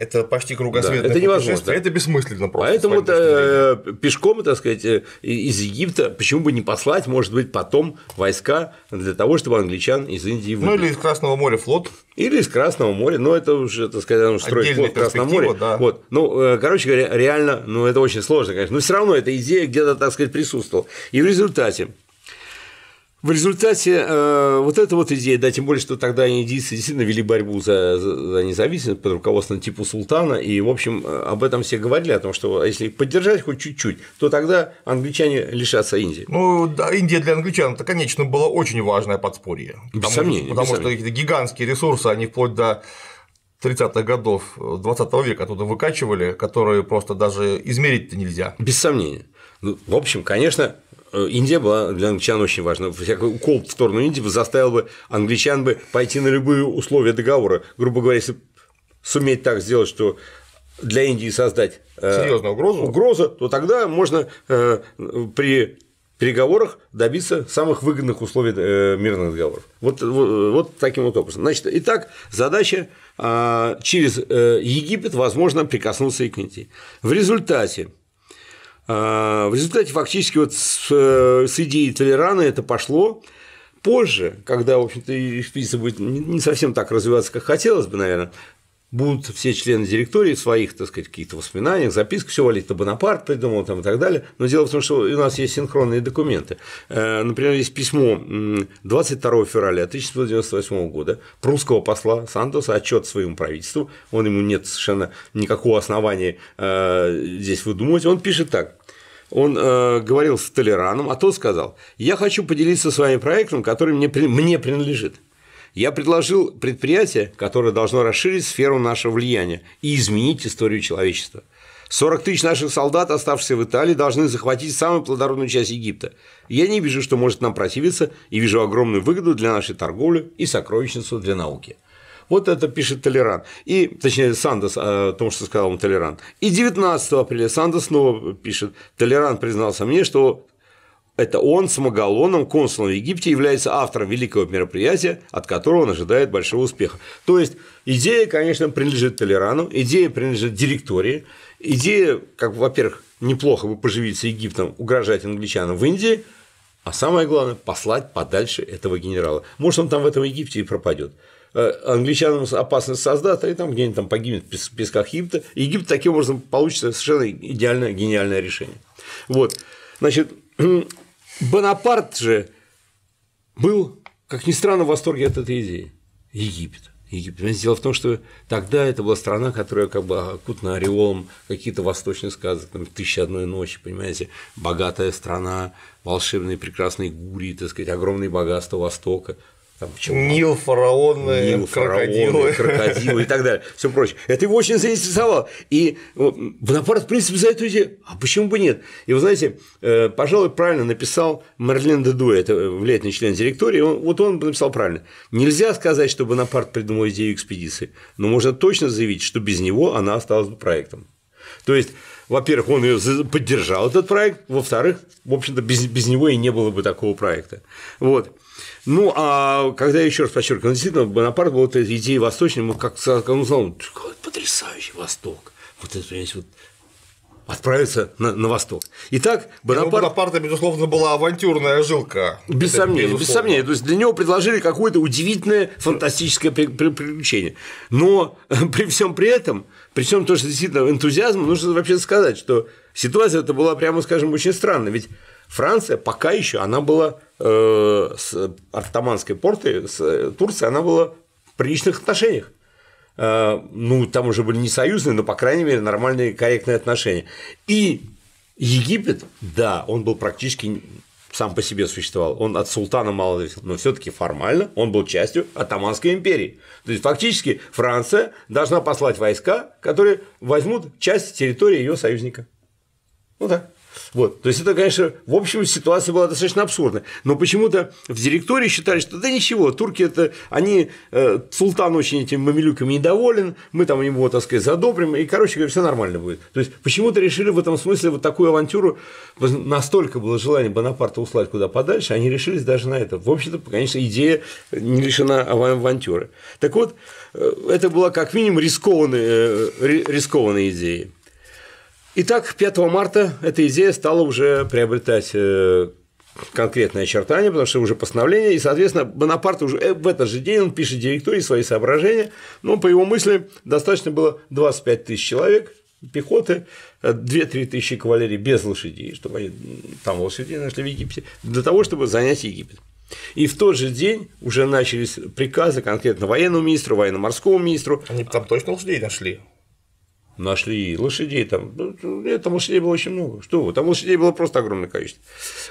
это почти кругосветное да, это невозможно. Это бессмысленно просто. Поэтому э, пешком, так сказать, э, из Египта почему бы не послать, может быть, потом войска для того, чтобы англичан из Индии выбили. Ну или из Красного моря флот. Или из Красного моря, но это уже, так сказать, ну, строить флот в Красном море. Да. Вот. Ну, э, короче говоря, реально, ну это очень сложно, конечно, но все равно эта идея где-то, так сказать, присутствовала. И в результате в результате э, вот эта вот идея, да, тем более, что тогда индийцы действительно вели борьбу за, за независимость под руководством типа султана, и, в общем, э, об этом все говорили, о том, что если поддержать хоть чуть-чуть, то тогда англичане лишатся Индии. Ну, да, Индия для англичан это, конечно, было очень важное подспорье. Без потому, сомнения. Потому без что сомнения. какие-то гигантские ресурсы, они вплоть до 30-х годов 20 э, -го века оттуда выкачивали, которые просто даже измерить-то нельзя. Без сомнения. Ну, в общем, конечно, Э, Индия была для англичан очень важна. Всякий укол в сторону Индии заставил бы англичан бы пойти на любые условия договора. Грубо говоря, если суметь так сделать, что для Индии создать э, серьезную угрозу, угрозу то тогда можно э, при переговорах добиться самых выгодных условий мирных договоров. Вот, вот, вот таким вот образом. Значит, итак, задача через Египет, возможно, прикоснуться и к Индии. В результате Э, в результате фактически вот с, э, с идеей Толерана это пошло позже, когда, в общем-то, экспедиция будет не совсем так развиваться, как хотелось бы, наверное, будут все члены директории в своих, так сказать, каких-то воспоминаниях, записках, все валить на Бонапарт придумал там и так далее. Но дело в том, что у нас есть синхронные документы. Э, например, есть письмо 22 февраля 1798 года прусского посла Сандоса, отчет своему правительству, он ему нет совершенно никакого основания здесь выдумывать, он пишет так он э, говорил с Толераном, а тот сказал, я хочу поделиться с вами проектом, который мне, мне принадлежит. Я предложил предприятие, которое должно расширить сферу нашего влияния и изменить историю человечества. 40 тысяч наших солдат, оставшихся в Италии, должны захватить самую плодородную часть Египта. Я не вижу, что может нам противиться, и вижу огромную выгоду для нашей торговли и сокровищницу для науки. Вот это пишет Толерант, И, точнее, Сандос а, о том, что сказал он Толерант. И 19 апреля Сандос снова пишет. Толеран признался мне, что это он с Магалоном, консулом в Египте, является автором великого мероприятия, от которого он ожидает большого успеха. То есть, идея, конечно, принадлежит Толерану, идея принадлежит директории, идея, как, во-первых, неплохо бы поживиться Египтом, угрожать англичанам в Индии, а самое главное – послать подальше этого генерала. Может, он там в этом Египте и пропадет. Э, англичанам опасность создаст, и там где-нибудь там погибнет в песках Египта. Египет таким образом получится совершенно идеальное, гениальное решение. Вот. Значит, Бонапарт же был, как ни странно, в восторге от этой идеи. Египет. Египет. Дело в том, что тогда это была страна, которая как бы окутана ореолом какие-то восточные сказки, там, «Тысяча одной ночи», понимаете, богатая страна, волшебные прекрасные гури, так сказать, огромные богатства Востока, там, чем Нил, фараоны, Нил, крокодилы. фараоны, крокодилы и так далее, все прочее. Это его очень заинтересовало. И Бонапарт, в принципе, за эту идею, а почему бы нет? И вы знаете, э, пожалуй, правильно написал Мерлин де Дуэ, это влиятельный член директории, вот он написал правильно. Нельзя сказать, что Бонапарт придумал идею экспедиции, но можно точно заявить, что без него она осталась бы проектом. То есть, во-первых, он ее поддержал этот проект, во-вторых, в общем-то, без, без него и не было бы такого проекта. Вот. Ну, а когда я еще раз подчеркиваю, действительно, Бонапарт был этой идеей восточной, ему как он сказал, ну, потрясающий Восток. Вот это, понимаете, вот отправиться на, на восток. Итак, Бонапарт... Ну, Бонапарта, безусловно, была авантюрная жилка. Без сомнения, безусловно. без сомнения. То есть для него предложили какое-то удивительное фантастическое приключение. Но при всем при этом, при всем то, что действительно энтузиазм, нужно вообще сказать, что ситуация это была, прямо скажем, очень странная. Ведь Франция пока еще, она была э, с Артаманской портой, с э, Турцией, она была в приличных отношениях. Э, ну, там уже были не союзные, но, по крайней мере, нормальные, корректные отношения. И Египет, да, он был практически сам по себе существовал. Он от султана мало зависел, но все-таки формально он был частью Атаманской империи. То есть фактически Франция должна послать войска, которые возьмут часть территории ее союзника. Ну да. Вот. То есть это, конечно, в общем, ситуация была достаточно абсурдная. Но почему-то в директории считали, что да ничего, турки это, они, э, султан очень этим мамилюками недоволен, мы там его, так сказать, задобрим, и, короче говоря, все нормально будет. То есть почему-то решили в этом смысле вот такую авантюру, настолько было желание Бонапарта услать куда подальше, они решились даже на это. В общем-то, конечно, идея не лишена авантюры. Так вот, э, это была как минимум рискованная, э, рискованная идея. Итак, 5 марта эта идея стала уже приобретать э, конкретное очертание, потому что уже постановление, и, соответственно, Бонапарт уже э, в этот же день он пишет директории свои соображения, но, по его мысли, достаточно было 25 тысяч человек пехоты, 2-3 э, тысячи кавалерии без лошадей, чтобы они там лошадей нашли в Египте, для того, чтобы занять Египет. И в тот же день уже начались приказы конкретно военному министру, военно-морскому министру. Они там точно лошадей нашли? нашли лошадей там. Нет, ну, там лошадей было очень много. Что вы? Там лошадей было просто огромное количество.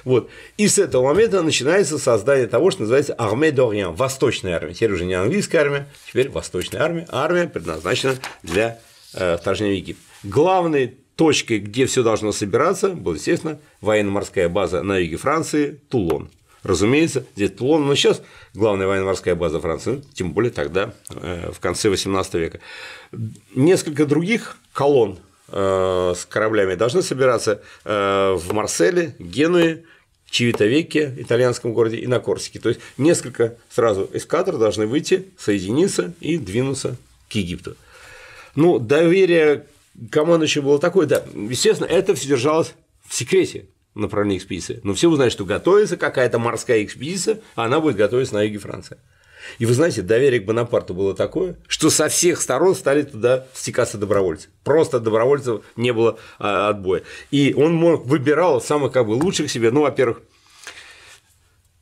Вот. И с этого момента начинается создание того, что называется армия Дориан, Восточная армия. Теперь уже не английская армия, теперь Восточная армия. Армия предназначена для э, вторжения в Египет. Главной точкой, где все должно собираться, была, естественно, военно-морская база на юге Франции – Тулон. Разумеется, здесь Тулон, но сейчас главная военно-морская база Франции, ну, тем более тогда, э, в конце XVIII века. Несколько других колонн э, с кораблями должны собираться э, в Марселе, Генуе, Чивитовеке, итальянском городе, и на Корсике. То есть несколько сразу эскадр должны выйти, соединиться и двинуться к Египту. Ну, доверие командующего было такое, да, естественно, это все держалось в секрете направление экспедиции. Но все узнают, что готовится какая-то морская экспедиция, а она будет готовиться на юге Франции. И вы знаете, доверие к Бонапарту было такое, что со всех сторон стали туда стекаться добровольцы. Просто добровольцев не было а, отбоя. И он мог, выбирал самых как бы лучших себе, ну, во-первых,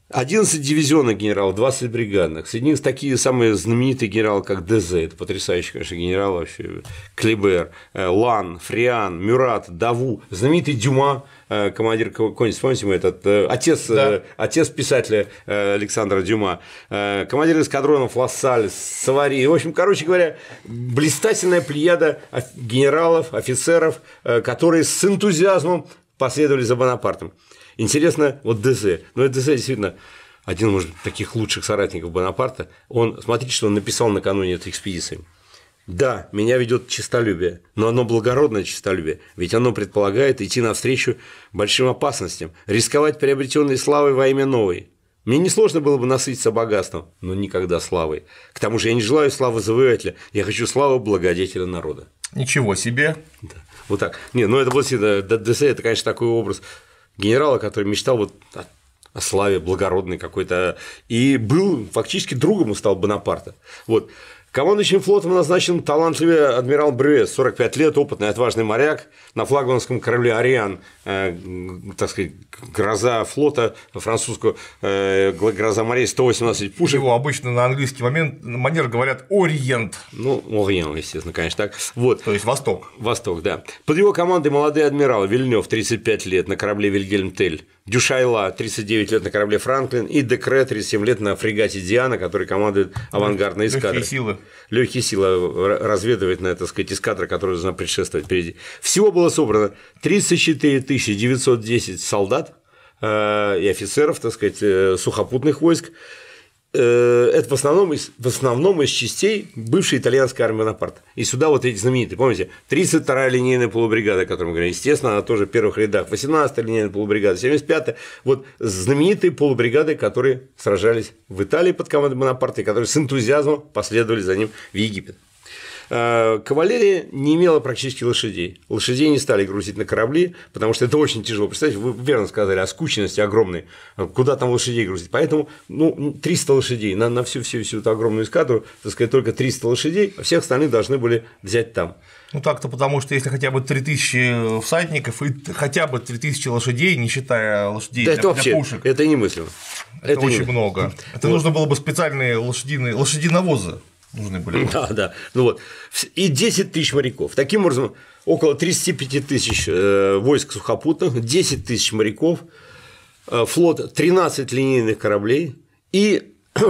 11 дивизионных генералов, 20 бригадных. Среди них такие самые знаменитые генералы, как ДЗ, это потрясающий, конечно, генерал вообще, Клибер, э, Лан, Фриан, Мюрат, Даву, знаменитый Дюма, э, командир конец, помните мы этот, э, отец, да. отец писателя Александра Дюма, командир эскадронов Лассаль, Савари, в общем, короче говоря, блистательная плеяда генералов, офицеров, которые с энтузиазмом последовали за Бонапартом. Интересно, вот ДЗ. Ну, это ДЗ действительно один, может быть, таких лучших соратников Бонапарта. Он, смотрите, что он написал накануне этой экспедиции. Да, меня ведет честолюбие, но оно благородное честолюбие, ведь оно предполагает идти навстречу большим опасностям, рисковать приобретенной славой во имя новой. Мне несложно было бы насытиться богатством, но никогда славой. К тому же я не желаю славы завоевателя, я хочу славы благодетеля народа. Ничего себе. Да. Вот так. Не, ну это было действительно, ДДС, это, конечно, такой образ генерала, который мечтал вот о, о славе благородной какой-то, и был фактически другом у стал Бонапарта. Вот. Командующим флотом назначен талантливый адмирал Брюес, 45 лет, опытный, отважный моряк, на флагманском корабле «Ариан», э, так сказать, гроза флота французского, э, гроза морей, 118 пушек. Его обычно на английский момент, на манер говорят «Ориент». Ну, «Ориент», естественно, конечно, так. Вот. То есть «Восток». «Восток», да. Под его командой молодые адмирал Вильнев, 35 лет, на корабле «Вильгельм Тель», Дюшайла 39 лет на корабле Франклин и Декре 37 лет на фрегате Диана, который командует авангардной эскадрой. Легкие силы. Легкие силы э, разведывает на, так сказать, эскадра, которая должна предшествовать впереди. Всего было собрано 34 910 солдат э, и офицеров, так сказать, э, сухопутных войск, Э, это в основном, из, в основном из частей бывшей итальянской армии Бонапарта. И сюда вот эти знаменитые, помните, 32-я линейная полубригада, о которой мы говорим, естественно, она тоже в первых рядах, 18-я линейная полубригада, 75-я, вот знаменитые полубригады, которые сражались в Италии под командой Бонапарта, и которые с энтузиазмом последовали за ним в Египет. Э, кавалерия не имела практически лошадей. Лошадей не стали грузить на корабли, потому что это очень тяжело. Представляете, вы верно сказали, о скученности огромной. Куда там лошадей грузить? Поэтому ну, 300 лошадей на, на всю, всю, всю эту огромную эскадру, так сказать, только 300 лошадей, а всех остальных должны были взять там. Ну так-то потому, что если хотя бы 3000 всадников и хотя бы 3000 лошадей, не считая лошадей да для, это вообще, для пушек. Это немыслимо. Это, это очень немыслимо. много. Это ну, нужно было бы специальные лошадиные, лошадиновозы нужны были. Да, да. Ну вот. И 10 тысяч моряков. Таким образом, около 35 тысяч э, войск сухопутных, 10 тысяч моряков, э, флот 13 линейных кораблей и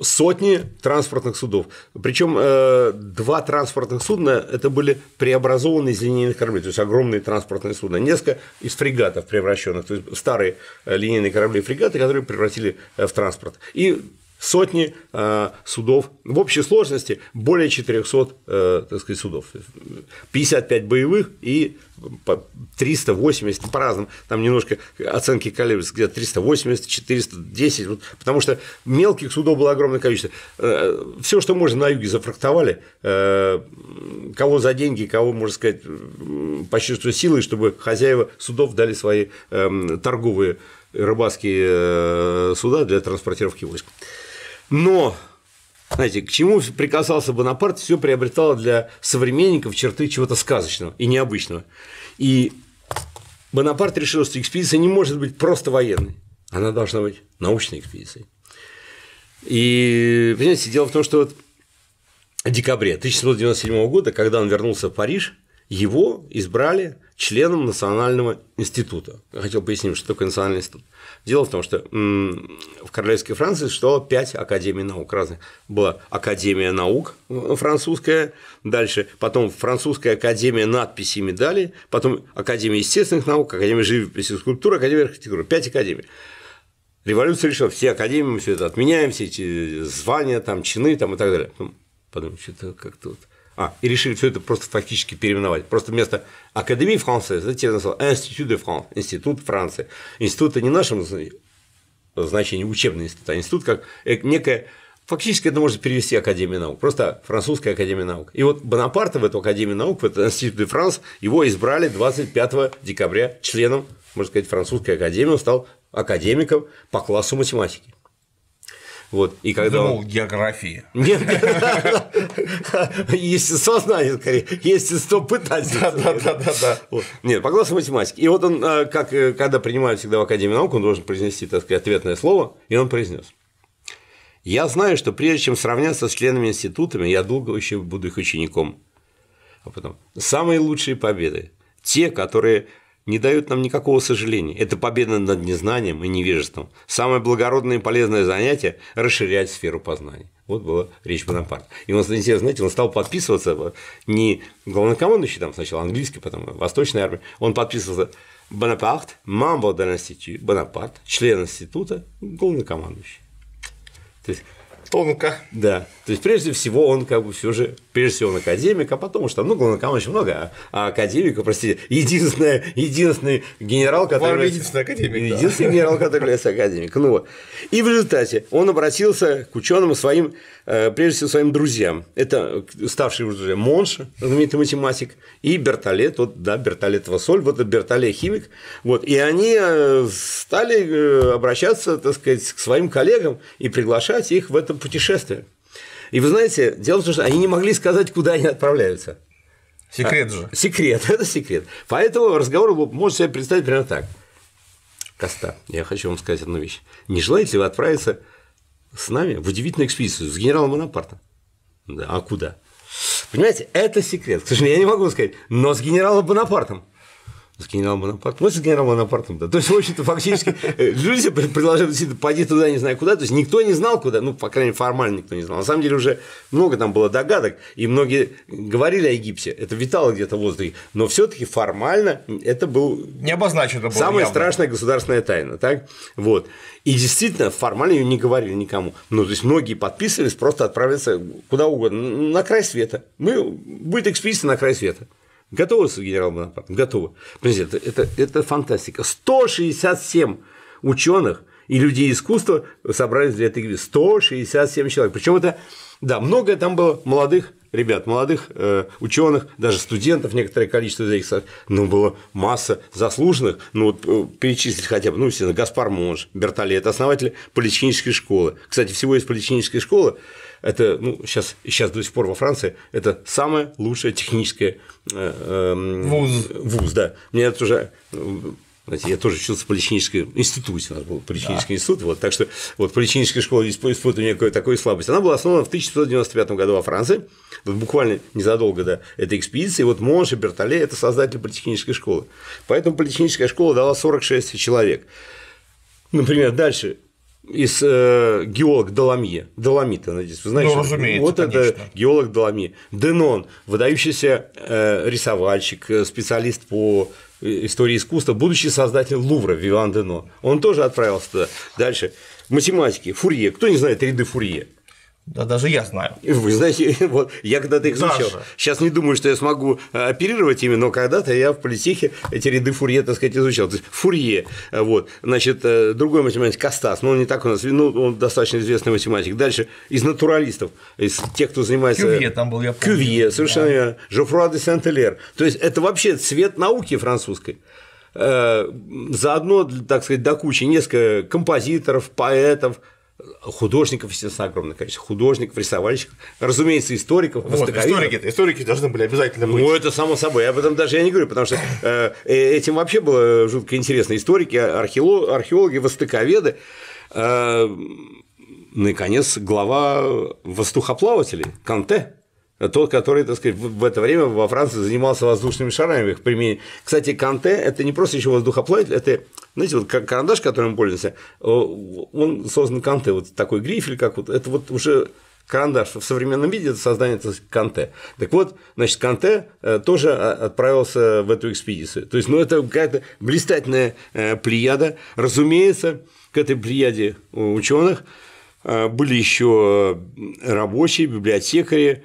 сотни транспортных судов. Причем э, два транспортных судна это были преобразованные из линейных кораблей, то есть огромные транспортные судна, несколько из фрегатов превращенных, то есть старые линейные корабли и фрегаты, которые превратили в транспорт. И сотни э, судов, в общей сложности более 400 э, так сказать, судов, 55 боевых и 380 по-разному, там немножко оценки колеблются, где-то 380, 410, вот, потому что мелких судов было огромное количество. Э, Все, что можно на юге, зафрактовали, кого за деньги, кого, можно сказать, почувствовать силой, чтобы хозяева судов дали свои эм, торговые рыбацкие суда для транспортировки войск. Но знаете, к чему прикасался Бонапарт, все приобретало для современников черты чего-то сказочного и необычного. И Бонапарт решил, что экспедиция не может быть просто военной, она должна быть научной экспедицией. И, понимаете, дело в том, что вот в декабре 1797 года, когда он вернулся в Париж, его избрали членом Национального института. Я хотел пояснить, что такое Национальный институт. Дело в том, что в Королевской Франции существовало пять академий наук разных. Была Академия наук э, французская, дальше, потом Французская Академия надписи и медалей, потом Академия естественных наук, Академия живописи и скульптуры, Академия архитектуры. Пять академий. Революция решила, все академии, мы все это отменяем, все эти звания, там, чины там, и так далее. Ну, потом что-то как-то вот а, и решили все это просто фактически переименовать. Просто вместо Академии Франции, затем назвал Институт де Франс, Институт Франции. Институт не нашем значении учебный институт, а институт как э, некая Фактически это можно перевести Академия наук, просто французская Академия наук. И вот Бонапарта в эту Академию наук, в этот Институт де Франс, его избрали 25 декабря членом, можно сказать, французской Академии, он стал академиком по классу математики. Вот, и когда Думал, он... география. Нет, есть сознание, скорее, есть испытатель. Да, да, да, да. Нет, по классу математики. И вот он, э, как, э, когда принимают всегда в Академии наук, он должен произнести, так сказать, ответное слово, и он произнес. Я знаю, что прежде чем сравняться с членами институтами, я долго еще буду их учеником. А потом, самые лучшие победы – те, которые не дают нам никакого сожаления. Это победа над незнанием и невежеством. Самое благородное и полезное занятие – расширять сферу познания. Вот была речь Бонапарта. И он, знаете, он стал подписываться, э, не главнокомандующий там сначала английский, потом восточной армии, он подписывался Бонапарт, мамбо Бонапарт, член института, главнокомандующий. То есть тонко. Да. То есть, прежде всего, он как бы все же, прежде всего, он академик, а потом что, ну, главнокомандующий много, а, а академика, простите, единственный, единственный генерал, который... Вам единственный академик, Единственный да. генерал, который является академик. Ну И в результате он обратился к ученым своим Э, прежде всего своим друзьям. Это э, ставший уже друзья Монш, знаменитый математик, и Бертолет, вот, да, Бертолет Вассоль, вот это Бертоле химик. Вот, и они э, стали обращаться, так сказать, к своим коллегам и приглашать их в это путешествие. И вы знаете, дело в том, что они не могли сказать, куда они отправляются. Секрет а, же. Секрет, это секрет. Поэтому разговор был, можете себе представить прямо так. Коста, я хочу вам сказать одну вещь. Не желаете ли вы отправиться с нами в удивительную экспедицию с генералом Бонапарта. Да, а куда? Понимаете, это секрет. К сожалению, я не могу сказать, но с генералом Бонапартом с генералом Бонапартом. Ну, с генералом Бонапартом, да. То есть, в общем-то, фактически э, люди предложили действительно пойти туда, не знаю куда. То есть, никто не знал куда, ну, по крайней мере, формально никто не знал. На самом деле, уже много там было догадок, и многие говорили о Египте. Это витало где-то в воздухе. Но все таки формально это был... Не обозначено было Самая явно. страшная государственная тайна, так? Вот. И действительно, формально ее не говорили никому. Ну, то есть, многие подписывались просто отправиться куда угодно, на край света. Мы, будет экспедиция на край света. Готовы, генерал Бонапарт? Готовы. Понимаете, это, это, это фантастика. 167 ученых и людей искусства собрались для этой игры. 167 человек. Причем это, да, много там было молодых ребят, молодых э, ученых, даже студентов, некоторое количество из этих, ну, было масса заслуженных, ну, вот э, перечислить хотя бы, ну, естественно, Гаспар Монж, Бертали, это основатели политехнической школы. Кстати, всего из политехнической школы это ну, сейчас, сейчас до сих пор во Франции это самое лучшее техническое э, эм, вуз. вуз да. Мне это уже знаете, я тоже учился в поликлиническом институте, у нас был поликлинический да. институт, вот, так что вот поликлиническая школа использует у нее какую-то такую слабость. Она была основана в 1995 году во Франции, вот буквально незадолго до этой экспедиции, вот Монш и Бертоле – это создатели поликлинической школы. Поэтому поликлиническая школа дала 46 человек. Например, дальше из э, геолог Доломье, Доломита, надеюсь, вы знаете, ну, разумеется, вот конечно. это геолог Доломье, Денон, выдающийся э, рисовальщик, э, специалист по э, истории искусства, будущий создатель Лувра Виван Денон, он тоже отправился туда. Дальше математики, Фурье, кто не знает ряды Фурье? Да даже я знаю. Вы знаете, вот я когда-то их изучал. Сейчас не думаю, что я смогу э, оперировать ими, но когда-то я в политехе эти ряды Фурье, так сказать, изучал. То есть Фурье, э, вот, значит, э, другой математик Кастас, но он не так у нас, ну, он достаточно известный математик. Дальше из натуралистов, из тех, кто занимается… Кювье там был, я помню. Кювье, совершенно да. Жофруа де Сент-Элер. То есть это вообще цвет науки французской заодно, так сказать, до кучи несколько композиторов, поэтов, художников, естественно, огромное количество. Художников, рисовальщиков, разумеется, историков, вот, историки, историки должны были обязательно быть. Ну, это само собой. я Об этом даже я не говорю, потому что э, э этим вообще было жутко интересно. Историки, археологи, востоковеды. Э, наконец, глава воздухоплавателей Канте, тот, который, так сказать, в это время во Франции занимался воздушными шарами, в их применении Кстати, Канте – это не просто еще воздухоплаватель, это знаете, вот карандаш, которым мы пользуемся, э, он создан Канте, вот такой грифель, как вот, это вот уже карандаш в современном виде это создание это Канте. Так вот, значит, Канте э, тоже э, отправился в эту экспедицию. То есть, ну, это какая-то блистательная плеяда. Разумеется, к этой плеяде ученых были еще рабочие, библиотекари,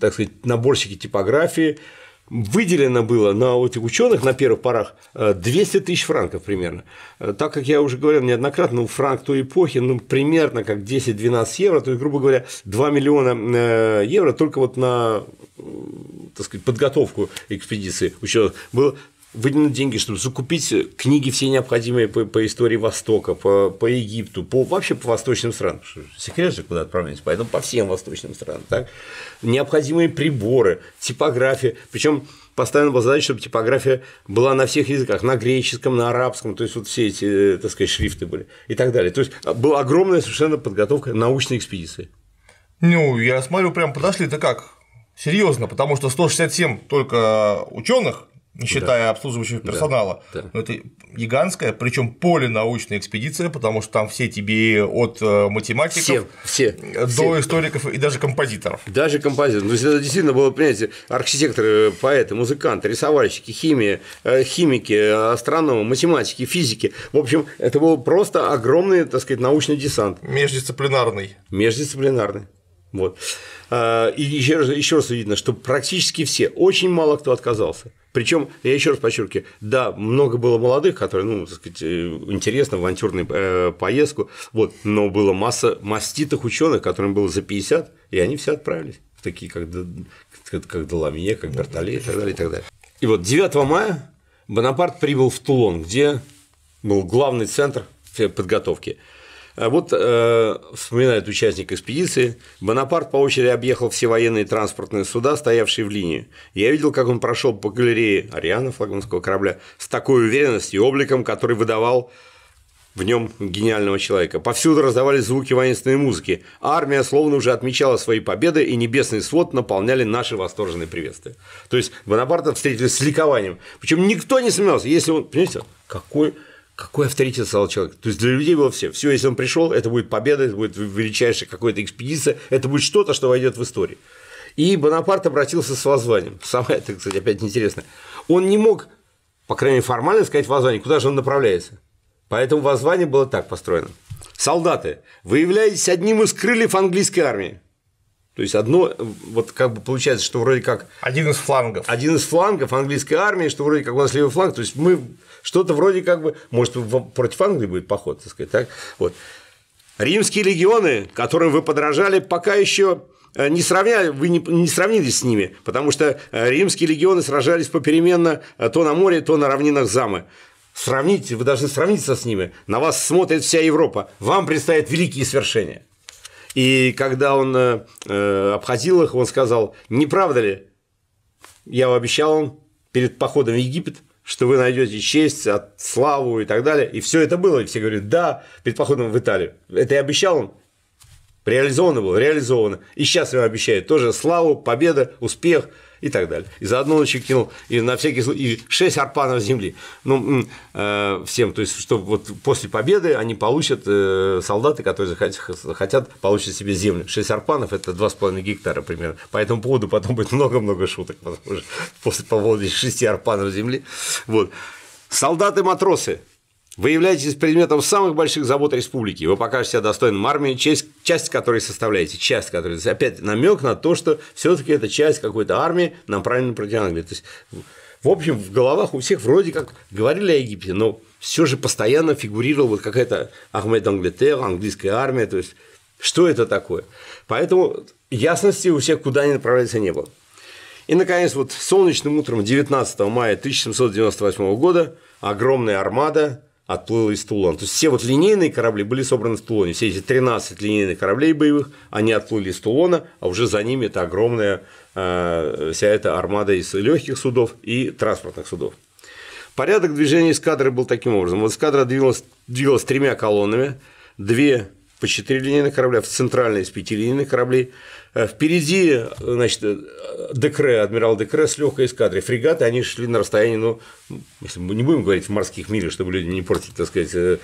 так сказать, наборщики типографии, выделено было на этих ученых на первых порах 200 э, тысяч франков примерно. Э, так как я уже говорил неоднократно, ну, франк той эпохи, ну, примерно как 10-12 евро, то есть, грубо говоря, 2 миллиона э, евро только вот на так сказать, подготовку экспедиции ученых было выделены деньги, чтобы закупить э, книги все необходимые по, по истории Востока, по, по Египту, по, вообще по восточным странам. Секрет же куда отправляемся, поэтому по всем восточным странам. Так? Необходимые приборы, типография. Причем поставлена была задача, чтобы типография была на всех языках, на греческом, на арабском, то есть вот все эти, э, так сказать, шрифты были и так далее. То есть а, была огромная совершенно подготовка научной экспедиции. Ну, я смотрю, прям подошли-то как? Серьезно, потому что 167 только ученых не считая да. обслуживающего персонала. Да, Но это гигантская, причем полинаучная экспедиция, потому что там все тебе от э, математиков все, все, до все. историков и даже композиторов. Даже композиторов. есть ну, это действительно было, понимаете, архитекторы, поэты, музыканты, рисовальщики, химии, э, химики, астрономы, математики, физики. В общем, это был просто огромный, так сказать, научный десант. Междисциплинарный. Междисциплинарный. Вот. А, и еще раз, еще раз видно, что практически все, очень мало кто отказался. Причем, я еще раз подчеркиваю, да, много было молодых, которые, ну, так сказать, э, интересно в авантюрную э, поездку, вот, но было масса маститых ученых, которым было за 50, и они все отправились в такие, как, как Доломье, как Бертоле и так далее, и так далее. И вот 9 мая Бонапарт прибыл в Тулон, где был главный центр подготовки – Э, вот, э, вспоминает участник экспедиции, Бонапарт по очереди объехал все военные транспортные суда, стоявшие в линии. Я видел, как он прошел по галерее Ариана флагманского корабля с такой уверенностью и обликом, который выдавал в нем гениального человека. Повсюду раздавались звуки воинственной музыки. Армия словно уже отмечала свои победы, и небесный свод наполняли наши восторженные приветствия. То есть Бонапарта встретили с ликованием. Причем никто не смеялся. Если он, понимаете, какой какой авторитет стал человек? То есть для людей было все. Все, если он пришел, это будет победа, это будет величайшая какая-то экспедиция, это будет что-то, что войдет в историю. И Бонапарт обратился с воззванием. Самое это, кстати, опять интересно. Он не мог, по крайней мере, формально сказать воззвание, куда же он направляется. Поэтому воззвание было так построено. Солдаты, вы являетесь одним из крыльев английской армии. То есть одно, вот как бы получается, что вроде как… Один из флангов. Один из флангов английской армии, что вроде как у нас левый фланг. То есть мы что-то вроде как бы, может, против Англии будет поход, так сказать, так? Вот. Римские легионы, которым вы подражали, пока еще э, не сравняли, вы не, не сравнились с ними, потому что э, римские легионы сражались попеременно э, то на море, то на равнинах Замы. Сравните, вы должны сравниться с ними. На вас смотрит вся Европа. Вам предстоят великие свершения. И когда он э, обходил их, он сказал, не правда ли, я обещал вам перед походом в Египет, что вы найдете честь, от славу и так далее. И все это было. И все говорят, да, перед походом в Италию. Это я обещал он. Реализовано было, реализовано. И сейчас я вам обещаю тоже славу, победа, успех – и так далее. И заодно он еще кинул и на всякий случай и 6 арпанов земли. Ну, э, всем, то есть, чтобы вот после победы они получат, э, солдаты, которые хотят получить себе землю. 6 арпанов – это 2,5 гектара примерно. По этому поводу потом будет много-много шуток, потому что после по поводу 6 арпанов земли. Вот. Солдаты-матросы – вы являетесь предметом самых больших забот республики. Вы покажете себя достойным армии, часть, часть которой составляете, часть которой... Опять намек на то, что все-таки это часть какой-то армии нам против Англии. То есть, в общем, в головах у всех вроде как говорили о Египте, но все же постоянно фигурировала вот какая-то Ахмед Англитер, английская армия. То есть, что это такое? Поэтому ясности у всех куда ни направляются не было. И, наконец, вот солнечным утром 19 мая 1798 года огромная армада отплыло из Тулона. То есть все вот линейные корабли были собраны в Тулоне. Все эти 13 линейных кораблей боевых, они отплыли из Тулона, а уже за ними это огромная э, вся эта армада из легких судов и транспортных судов. Порядок движения эскадры был таким образом. Вот эскадра двигалась, двигалась тремя колоннами, две по четыре линейных корабля, в центральной из пяти линейных кораблей – Э, впереди, значит, э, Декре, адмирал Декре с легкой эскадрой. Фрегаты, они шли на расстоянии, ну, если мы не будем говорить в морских милях, чтобы люди не портить, так сказать, э,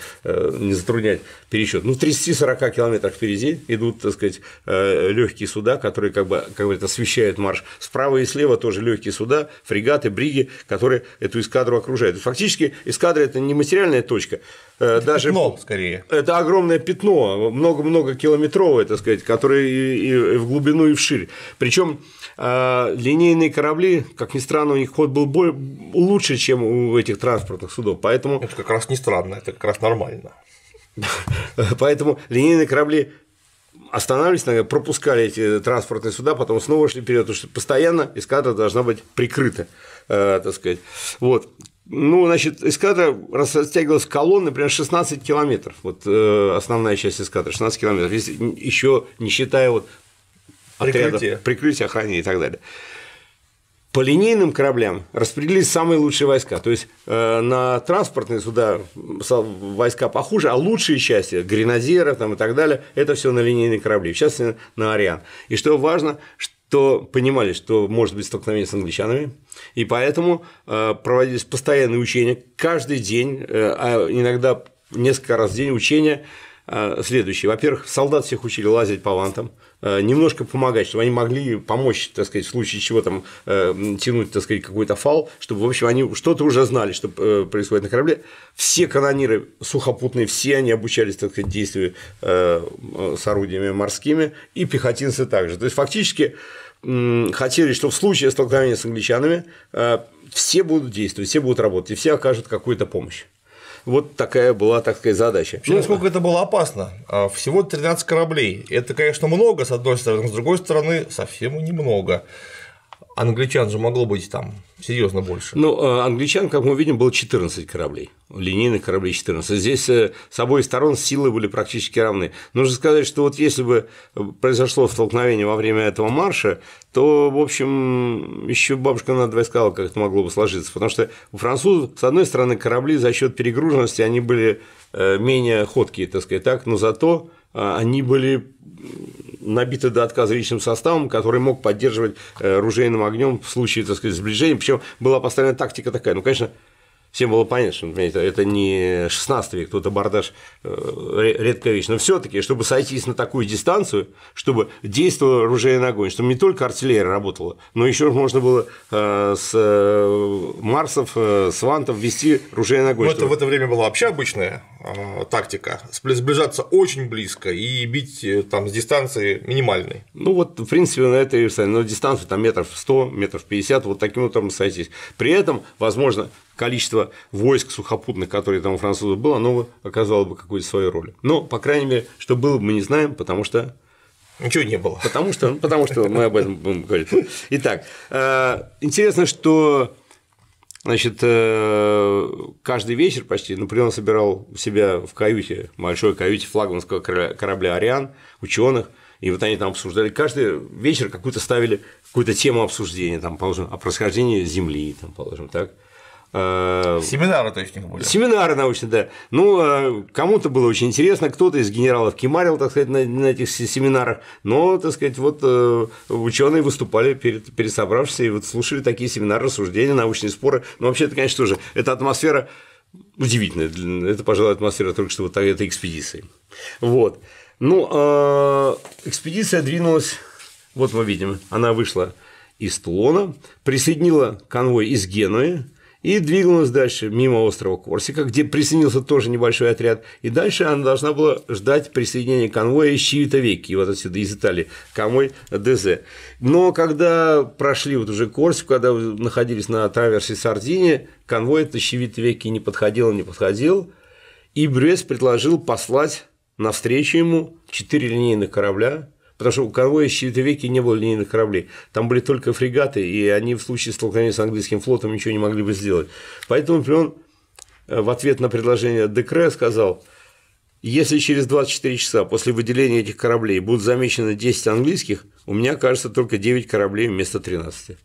не затруднять пересчет. Ну, 30-40 километров впереди идут, так сказать, легкие суда, которые как бы, как бы это освещают марш. Справа и слева тоже легкие суда, фрегаты, бриги, которые эту эскадру окружают. Фактически эскадра – это не материальная точка, Э, даже пятно, скорее. Это огромное пятно, много-много километровое, так сказать, которое и, в глубину, и в ширь. Причем э, линейные корабли, как ни странно, у них ход был более, лучше, чем у этих транспортных судов, поэтому. Это как раз не странно, это как раз нормально. Поэтому линейные корабли останавливались, наверное, пропускали эти транспортные суда, потом снова шли вперед, потому что постоянно эскадра должна быть прикрыта, э, так сказать. Вот. Ну, значит, эскадра растягивалась колонны примерно 16 километров. Вот э, основная часть эскадры 16 километров, если, еще не считая вот отрядов, прикрытия, прикрытия охраны и так далее. По линейным кораблям распределились самые лучшие войска. То есть э, на транспортные суда войска похуже, а лучшие части гренадеров там, и так далее это все на линейные корабли, в частности на Ариан. И что важно, что то понимали, что может быть столкновение с англичанами, и поэтому э, проводились постоянные учения, каждый день, э, а иногда несколько раз в день учения э, следующие. Во-первых, солдат всех учили лазить по вантам, Э, немножко помогать, чтобы они могли помочь, так сказать, в случае чего там э, тянуть, так сказать, какой-то фал, чтобы, в общем, они что-то уже знали, что э, происходит на корабле. Все канониры сухопутные, все они обучались, так сказать, действию с орудиями морскими, и пехотинцы также. То есть, фактически, хотели, что в случае столкновения с англичанами все будут действовать, все будут работать, и все окажут какую-то помощь. Вот такая была, так сказать, задача. Вообще, насколько это было опасно? А, всего 13 кораблей. Это, конечно, много, с одной стороны, с другой стороны, совсем немного. Англичан же могло быть там серьезно больше. Ну, а, англичан, как мы видим, было 14 кораблей, линейных кораблей 14. Здесь э, с обоих сторон силы были практически равны. Нужно сказать, что вот если бы э, произошло столкновение во время этого марша, то, в общем, еще бабушка надвое искала, как это могло бы сложиться. Потому что у французов, с одной стороны, корабли за счет перегруженности, они были э, менее ходкие, так сказать, так, но зато а, они были набиты до отказа личным составом, который мог поддерживать э, ружейным огнем в случае, так сказать, сближения. Причем была постоянная тактика такая. Ну, конечно, всем было понятно, что это, это не 16 век, то абордаж э, редкая вещь, но все таки чтобы сойтись на такую дистанцию, чтобы действовал оружейный огонь, чтобы не только артиллерия работала, но еще можно было э, с Марсов, с Вантов вести оружейный огонь. Но ну, чтобы... это в это время было вообще обычное. Э, тактика. Сближаться очень близко и бить э, там с дистанции минимальной. Ну вот, в принципе, на этой на дистанцию там метров 100, метров 50, вот таким образом сойтись. При этом, возможно, количество войск сухопутных, которые там у французов было, оно оказало бы какую-то свою роль. Но, по крайней мере, что было, мы не знаем, потому что Ничего не было. Потому что, потому что мы об этом будем говорить. Итак, э, интересно, что Значит, э, каждый вечер почти, например, он собирал у себя в каюте, большой каюте флагманского корабля «Ариан», ученых, и вот они там обсуждали, каждый вечер какую-то ставили какую-то тему обсуждения, там, положим, о происхождении Земли, там, положим, так, Э, семинары точнее были. Семинары научные, да. Ну, а кому-то было очень интересно, кто-то из генералов кемарил, так сказать, на, на этих семинарах, но, так сказать, вот э, ученые выступали перед, перед собравшимися и вот слушали такие семинары, рассуждения, научные споры. Ну, вообще, это, конечно, тоже, это атмосфера удивительная, это, пожалуй, атмосфера только что вот этой экспедиции. Вот. Ну, а экспедиция двинулась, вот мы видим, она вышла из Тулона, присоединила конвой из Генуи, и двинулась дальше мимо острова Корсика, где присоединился тоже небольшой отряд, и дальше она должна была ждать присоединения конвоя из Чивитовеки, вот отсюда, из Италии, конвой ДЗ. Но когда прошли вот уже Корсику, когда находились на траверсе Сардинии, конвой до Чивитовеки не подходил, не подходил, и Брюс предложил послать навстречу ему четыре линейных корабля Потому что у конвоя щитовики не было линейных кораблей. Там были только фрегаты, и они в случае столкновения с английским флотом ничего не могли бы сделать. Поэтому Пион э, в ответ на предложение Декре сказал, если через 24 часа после выделения этих кораблей будут замечены 10 английских, у меня, кажется, только 9 кораблей вместо 13.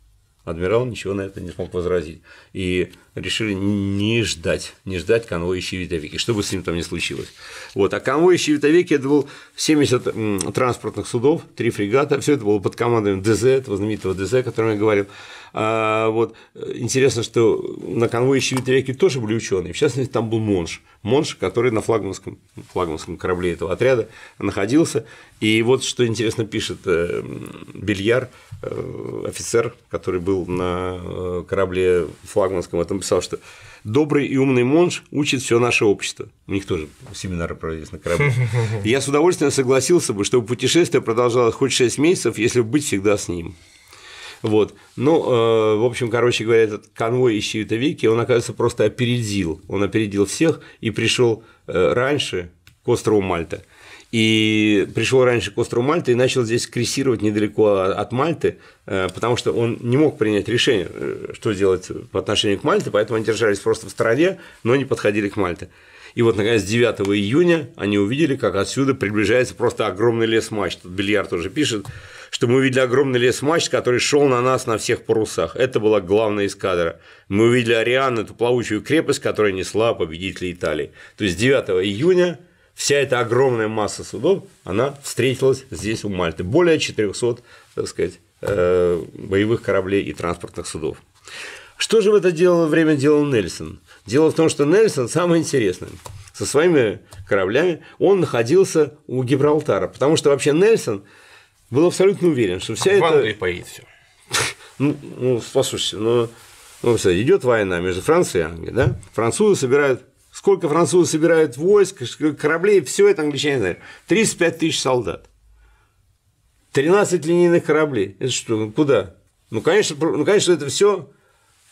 Адмирал ничего на это не смог возразить. И решили не ждать, не ждать конвоя щевитовики, что бы с ним там ни случилось. Вот. А конвой щевитовики – это был 70 транспортных судов, три фрегата, все это было под командой ДЗ, этого знаменитого ДЗ, о котором я говорил. А вот интересно, что на конвое щевитовики тоже были ученые. В частности, там был Монш. Монш, который на флагманском, флагманском корабле этого отряда находился и вот что интересно пишет э, бильяр э, офицер, который был на э, корабле флагманском, это а писал, что добрый и умный монж учит все наше общество. У них тоже семинары проводились на корабле. я с удовольствием согласился бы, чтобы путешествие продолжалось хоть 6 месяцев, если быть всегда с ним. Вот. Ну, в общем, короче говоря, этот конвой из Чиевитовики, он, оказывается, просто опередил. Он опередил всех и пришел раньше к острову Мальта и пришел раньше к острову Мальты и начал здесь крейсировать недалеко а, от Мальты, э, потому что он не мог принять решение, э, что делать по отношению к Мальте, поэтому они держались просто в стороне, но не подходили к Мальте. И вот, наконец, 9 июня они увидели, как отсюда приближается просто огромный лес мачт. Тут бильярд уже пишет, что мы увидели огромный лес мачт, который шел на нас на всех парусах. Это была главная эскадра. Мы увидели Ариан, эту плавучую крепость, которая несла победителей Италии. То есть 9 июня вся эта огромная масса судов, она встретилась здесь у Мальты. Более 400, так сказать, э, боевых кораблей и транспортных судов. Что же в это время делал Нельсон? Дело в том, что Нельсон самое интересное. Со своими кораблями он находился у Гибралтара, потому что вообще Нельсон был абсолютно уверен, что вся в эта... В Англии поедет все. Ну, ну, послушайте, ну, ну идет война между Францией и Англией, да? Французы собирают сколько французы собирают войск, кораблей, все это англичане знают. 35 тысяч солдат. 13 линейных кораблей. Это что, ну, куда? Ну, конечно, ну, конечно это все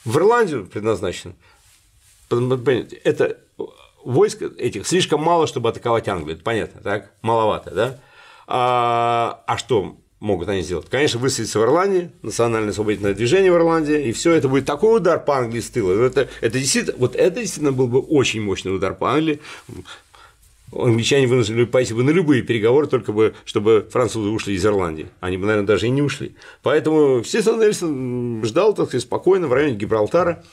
в Ирландию предназначено. Это э, войск этих слишком мало, чтобы атаковать Англию. Это понятно, так? Маловато, да? А, а что, могут они сделать? Конечно, высадиться в Ирландии, национальное освободительное движение в Ирландии, и все это будет такой удар по Англии с тыла. Это, это действительно, вот это действительно был бы очень мощный удар по Англии. Англичане вынуждены пойти бы на любые переговоры, только бы, чтобы французы ушли из Ирландии. Они бы, наверное, даже и не ушли. Поэтому, все Нельсон ждал, так сказать, спокойно в районе Гибралтара.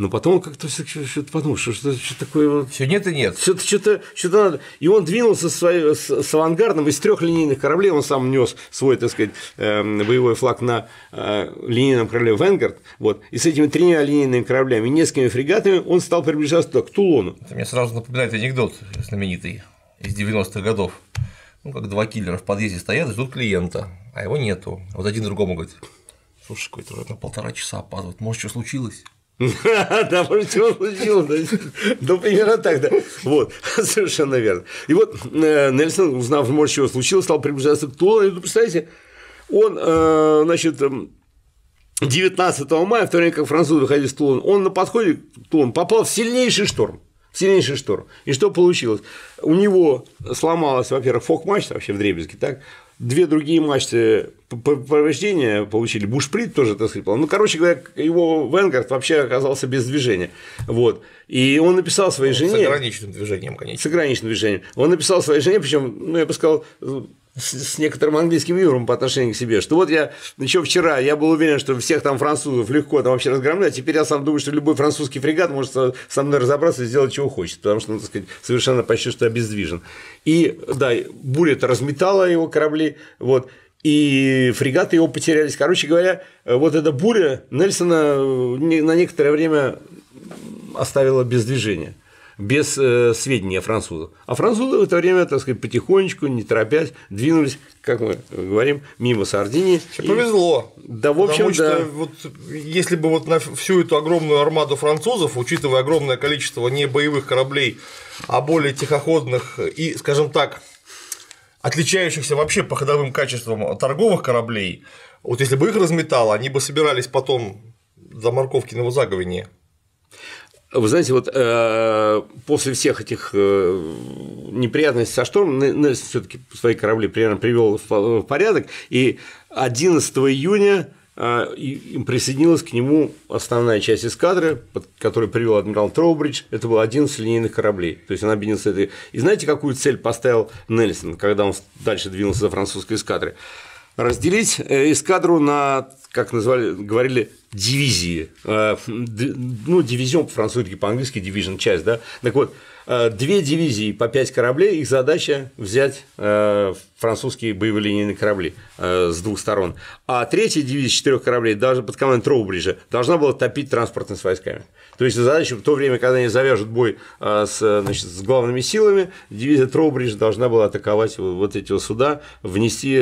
Но потом он как-то что-то подумал, что что такое вот... Все нет и нет. Что-то, что-то, что-то надо. И он двинулся с, с, с авангардом из трех линейных кораблей, он сам нес свой, так сказать, э, боевой флаг на э, линейном корабле Венгард, вот, и с этими тремя линейными кораблями, несколькими фрегатами он стал приближаться туда, к Тулону. Это мне сразу напоминает анекдот знаменитый из 90-х годов. Ну, как два киллера в подъезде стоят ждут клиента, а его нету. Вот один другому говорит, слушай, какой-то уже на полтора часа опаздывает, может, что случилось? Да, может, чего случилось? Ну, примерно так, да. Вот, совершенно верно. И вот э, Нельсон, узнав, может, чего случилось, стал приближаться к Тулону. И, ну, представляете, он, э, значит, 19 эм, мая, в то время как французы выходили с Тулона, он на подходе к Тулону попал в сильнейший шторм. сильнейший шторм. И что получилось? У него сломалась, во-первых, фок-мачта вообще в дребезге, так? две другие матчи повреждения получили. Бушприт тоже, так сказать, ну, короче говоря, его Венгард вообще оказался без движения. Вот. И он написал своей ну, жене... С ограниченным движением, конечно. С ограниченным движением. Он написал своей жене, причем, ну, я бы сказал, с, с некоторым английским юмором по отношению к себе, что вот я еще вчера, я был уверен, что всех там французов легко там вообще разгромлять, а теперь я сам думаю, что любой французский фрегат может со мной разобраться и сделать, чего хочет, потому что, ну, так сказать, совершенно почти что обездвижен. И, да, буря-то разметала его корабли, вот, и фрегаты его потерялись. Короче говоря, вот эта буря Нельсона э, на некоторое время оставила без движения без э, сведений о А французы в это время, так сказать, потихонечку, не торопясь, двинулись, как мы говорим, мимо Сардинии. И... Повезло. Да, в общем, Потому что да. вот, если бы вот на всю эту огромную армаду французов, учитывая огромное количество не боевых кораблей, а более тихоходных и, скажем так, отличающихся вообще по ходовым качествам торговых кораблей, вот если бы их разметало, они бы собирались потом за морковки на заговине. Вы знаете, вот э, после всех этих э, неприятностей со штормом Нельсон все-таки свои корабли примерно привел в, порядок, и 11 июня э, присоединилась к нему основная часть эскадры, под которой привел адмирал Троубридж. Это было 11 линейных кораблей. То есть он объединился этой. И знаете, какую цель поставил Нельсон, когда он дальше двинулся за французской эскадрой? разделить э, эскадру на, как называли, говорили, дивизии. Э, ну, дивизион по-французски, по-английски дивизион часть, да. Так вот, Э, две дивизии по пять кораблей, их задача взять э, французские боевые линейные корабли э, с двух сторон. А третья дивизия четырех кораблей, даже под командой Троубриджа, должна была топить транспортно с войсками. То есть задача в то время, когда они завяжут бой с, значит, с главными силами, дивизия Троубриджа должна была атаковать вот эти суда, внести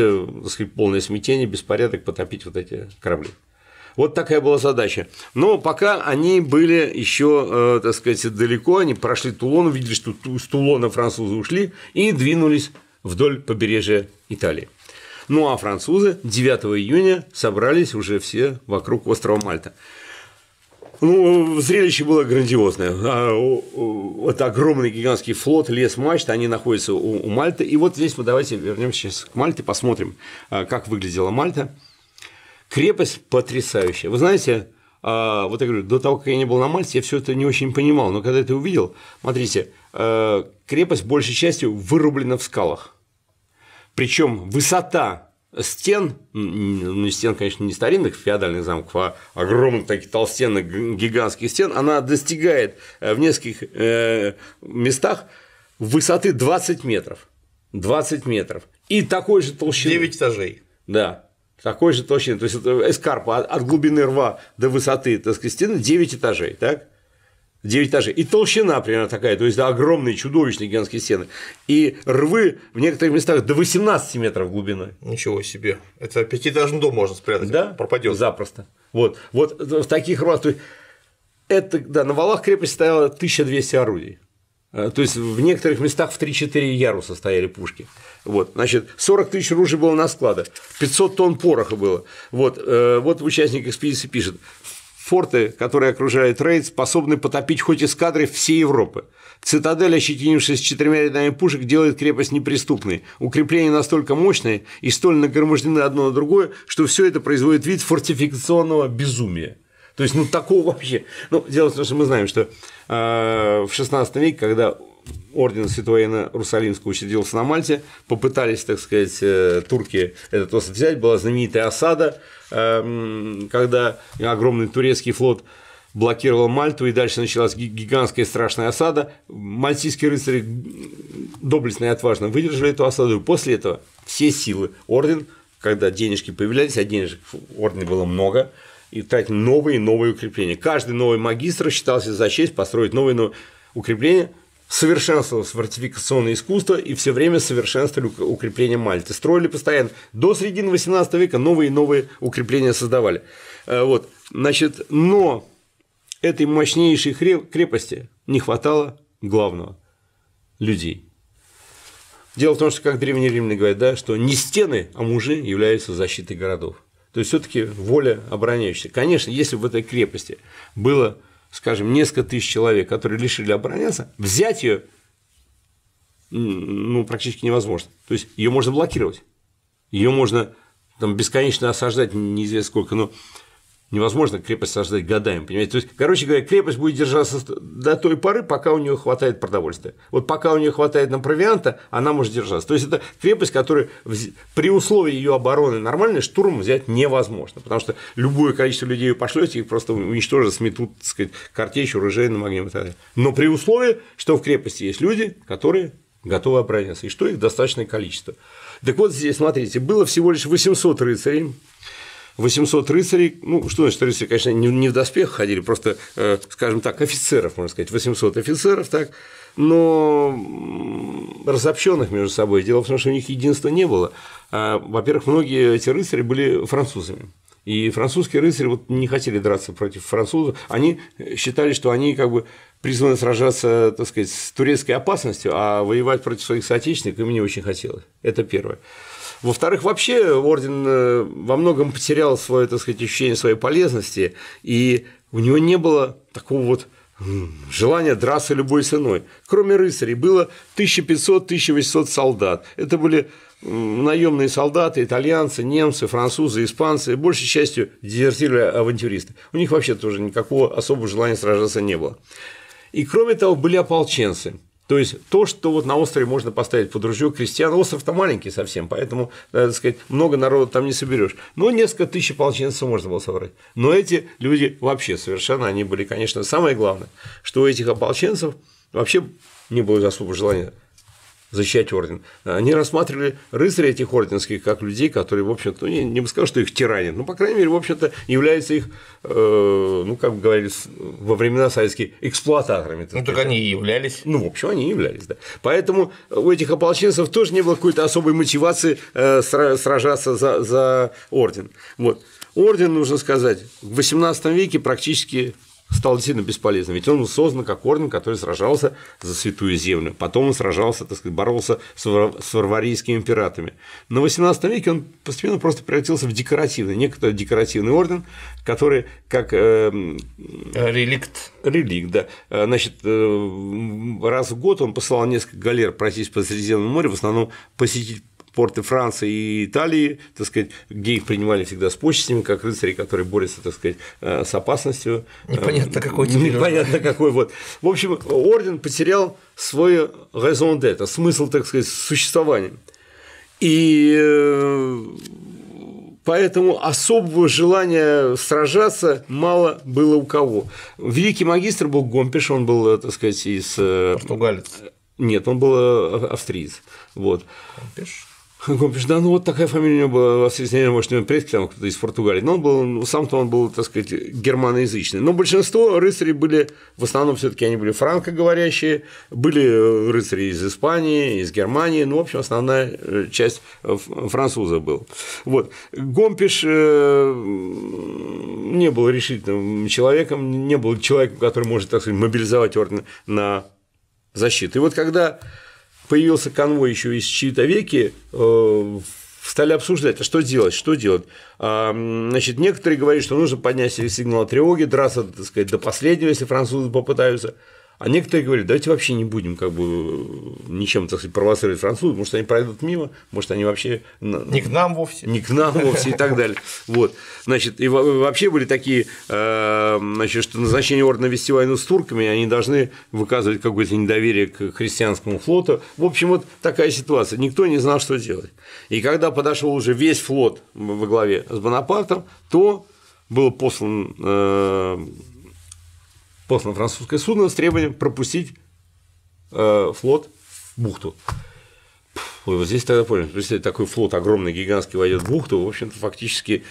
сказать, полное смятение, беспорядок, потопить вот эти корабли. Вот такая была задача. Но пока они были еще, э, так сказать, далеко, они прошли Тулон, увидели, что с Тулона французы ушли и двинулись вдоль побережья Италии. Ну а французы 9 июня собрались уже все вокруг острова Мальта. Ну, зрелище было грандиозное. А, вот огромный гигантский флот, лес мачт, они находятся у, у Мальты. И вот здесь мы давайте вернемся сейчас к Мальте, посмотрим, а, как выглядела Мальта. Крепость потрясающая. Вы знаете, а, вот я говорю, до того, как я не был на Мальте, я все это не очень понимал, но когда это увидел, смотрите, э, крепость большей частью вырублена в скалах. Причем высота стен, ну, стен, конечно, не старинных феодальных замков, а огромных таких толстенных гигантских стен, она достигает э, в нескольких э, местах высоты 20 метров. 20 метров. И такой же толщины. 9 этажей. Да такой же толщины, то есть это эскарпа от, глубины рва до высоты, так сказать, стены 9 этажей, так? 9 этажей. И толщина примерно такая, то есть огромные, чудовищные гигантские стены. И рвы в некоторых местах до 18 метров глубиной. Ничего себе. Это пятиэтажный дом можно спрятать. Да? Пропадет. Запросто. Вот. Вот в таких рвах. Это, да, на валах крепости стояло 1200 орудий. Э, то есть в некоторых местах в 3-4 яруса стояли пушки. Вот, значит, 40 тысяч ружей было на складах, 500 тонн пороха было. Вот, э, вот участник экспедиции пишет, форты, которые окружают рейд, способны потопить хоть эскадры всей Европы. Цитадель, ощетинившись четырьмя рядами пушек, делает крепость неприступной. Укрепления настолько мощные и столь нагромождены одно на другое, что все это производит вид фортификационного безумия. То есть, ну, такого вообще. Ну, дело в том, что мы знаем, что э, в 16 веке, когда орден Святого Иоанна Русалимского учредился на Мальте, попытались, так сказать, э, турки этот остров взять, была знаменитая осада, эм, когда огромный турецкий флот блокировал Мальту, и дальше началась гигантская страшная осада. Мальтийские рыцари доблестно и отважно выдержали эту осаду, и после этого все силы орден, когда денежки появлялись, а денежек в ордене было много – и тратить новые и новые укрепления. Каждый новый магистр считался за честь построить новые, новые укрепления, совершенствовалось фортификационное искусство и все время совершенствовали укрепления Мальты. Строили постоянно. До середины 18 века новые и новые укрепления создавали. Э, вот. Значит, но этой мощнейшей крепости не хватало главного – людей. Дело в том, что, как древние римляне говорят, да, что не стены, а мужи являются защитой городов. То есть все-таки воля обороняющихся. Конечно, если в этой крепости было, скажем, несколько тысяч человек, которые решили обороняться, взять ее ну, практически невозможно. То есть ее можно блокировать, ее можно там, бесконечно осаждать неизвестно сколько, но невозможно крепость создать годами, понимаете? То есть, короче говоря, крепость будет держаться до той поры, пока у нее хватает продовольствия. Вот пока у нее хватает на провианта, она может держаться. То есть, это крепость, которая при условии ее обороны нормальной штурм взять невозможно, потому что любое количество людей пошлете, их просто уничтожат, сметут, так сказать, картечью, ружейным огнем и так далее. Но при условии, что в крепости есть люди, которые готовы обороняться, и что их достаточное количество. Так вот здесь, смотрите, было всего лишь 800 рыцарей, 800 рыцарей, ну, что значит рыцари, конечно, не, в доспехах ходили, просто, э, скажем так, офицеров, можно сказать, 800 офицеров, так, но разобщенных между собой. Дело в том, что у них единства не было. А, во-первых, многие эти рыцари были французами. И французские рыцари вот не хотели драться против французов. Они считали, что они как бы призваны сражаться, так сказать, с турецкой опасностью, а воевать против своих соотечественников им не очень хотелось. Это первое. Во-вторых, вообще орден э, во многом потерял свое, так сказать, ощущение своей полезности, и у него не было такого вот Желание драться любой ценой. Кроме рыцарей было 1500-1800 солдат. Это были наемные солдаты, итальянцы, немцы, французы, испанцы, большей частью дезертировали авантюристы. У них вообще тоже никакого особого желания сражаться не было. И кроме того, были ополченцы – то есть то, что вот на острове можно поставить под ружье крестьян, остров-то маленький совсем, поэтому, э, так сказать, много народу там не соберешь. Но несколько тысяч ополченцев можно было собрать. Но эти люди вообще совершенно, они были, конечно, самое главное, что у этих ополченцев вообще не было особого желания защищать орден. Они рассматривали рыцарей этих орденских как людей, которые, в общем-то, ну, не, не бы сказал, что их тиранят, но, по крайней мере, в общем-то, являются их, э, ну, как говорили во времена советские, эксплуататорами. Так ну, так они и являлись. Ну, в общем, они и являлись, да. Поэтому у этих ополченцев тоже не было какой-то особой мотивации э, сражаться за, за орден. Вот. Орден, нужно сказать, в 18 веке практически стал действительно бесполезным, ведь он был создан как орден, который сражался за святую землю, потом он сражался, так сказать, боролся с, вар... с варварийскими пиратами. Но в XVIII веке он постепенно просто превратился в декоративный, некоторый декоративный орден, который как… Э, реликт. Реликт, да. Э, значит, э, раз в год он посылал несколько галер просить по Средиземному морю, в основном посетить порты Франции и Италии, так сказать, где их принимали всегда с почестями, как рыцари, которые борются, так сказать, э, с опасностью. Непонятно э, какой теперь. Непонятно какой вот. В общем, орден потерял свой raison d'être, смысл, так сказать, существования. И э, поэтому особого желания сражаться мало было у кого. Великий магистр был Гомпиш, он был, так сказать, из… Португалец. Нет, он был австриец. Вот. Гомпиш. Ну, он да, ну вот такая фамилия у него была, вас не может, у него предки там кто-то из Португалии. Но он был, ну, сам-то он был, так сказать, германоязычный. Но большинство рыцарей были, в основном все таки они были франкоговорящие, были э, рыцари из Испании, из Германии, ну, в общем, основная э, часть э, французов был. Вот. Гомпиш не был решительным человеком, не был человеком, который может, так сказать, мобилизовать орден на защиту. И вот когда появился конвой еще из чьи-то веки, э, стали обсуждать, а что делать, что делать. А, значит, некоторые говорят, что нужно поднять сигнал тревоги, драться, так сказать, до последнего, если французы попытаются. А некоторые говорят, давайте вообще не будем как бы ничем, так сказать, провоцировать французов, может, они пройдут мимо, может, они вообще… Не к нам вовсе. Не к нам вовсе и так далее. Вот. Значит, и вообще были такие, э, значит, что назначение ордена вести войну с турками, они должны выказывать какое-то недоверие к христианскому флоту. В общем, вот такая ситуация. Никто не знал, что делать. И когда подошел уже весь флот во главе с Бонапартом, то был послан э, послано французское судно с требованием пропустить э, флот в бухту. Ой, вот здесь тогда понял, если такой флот огромный, гигантский войдет в бухту, в общем-то, фактически,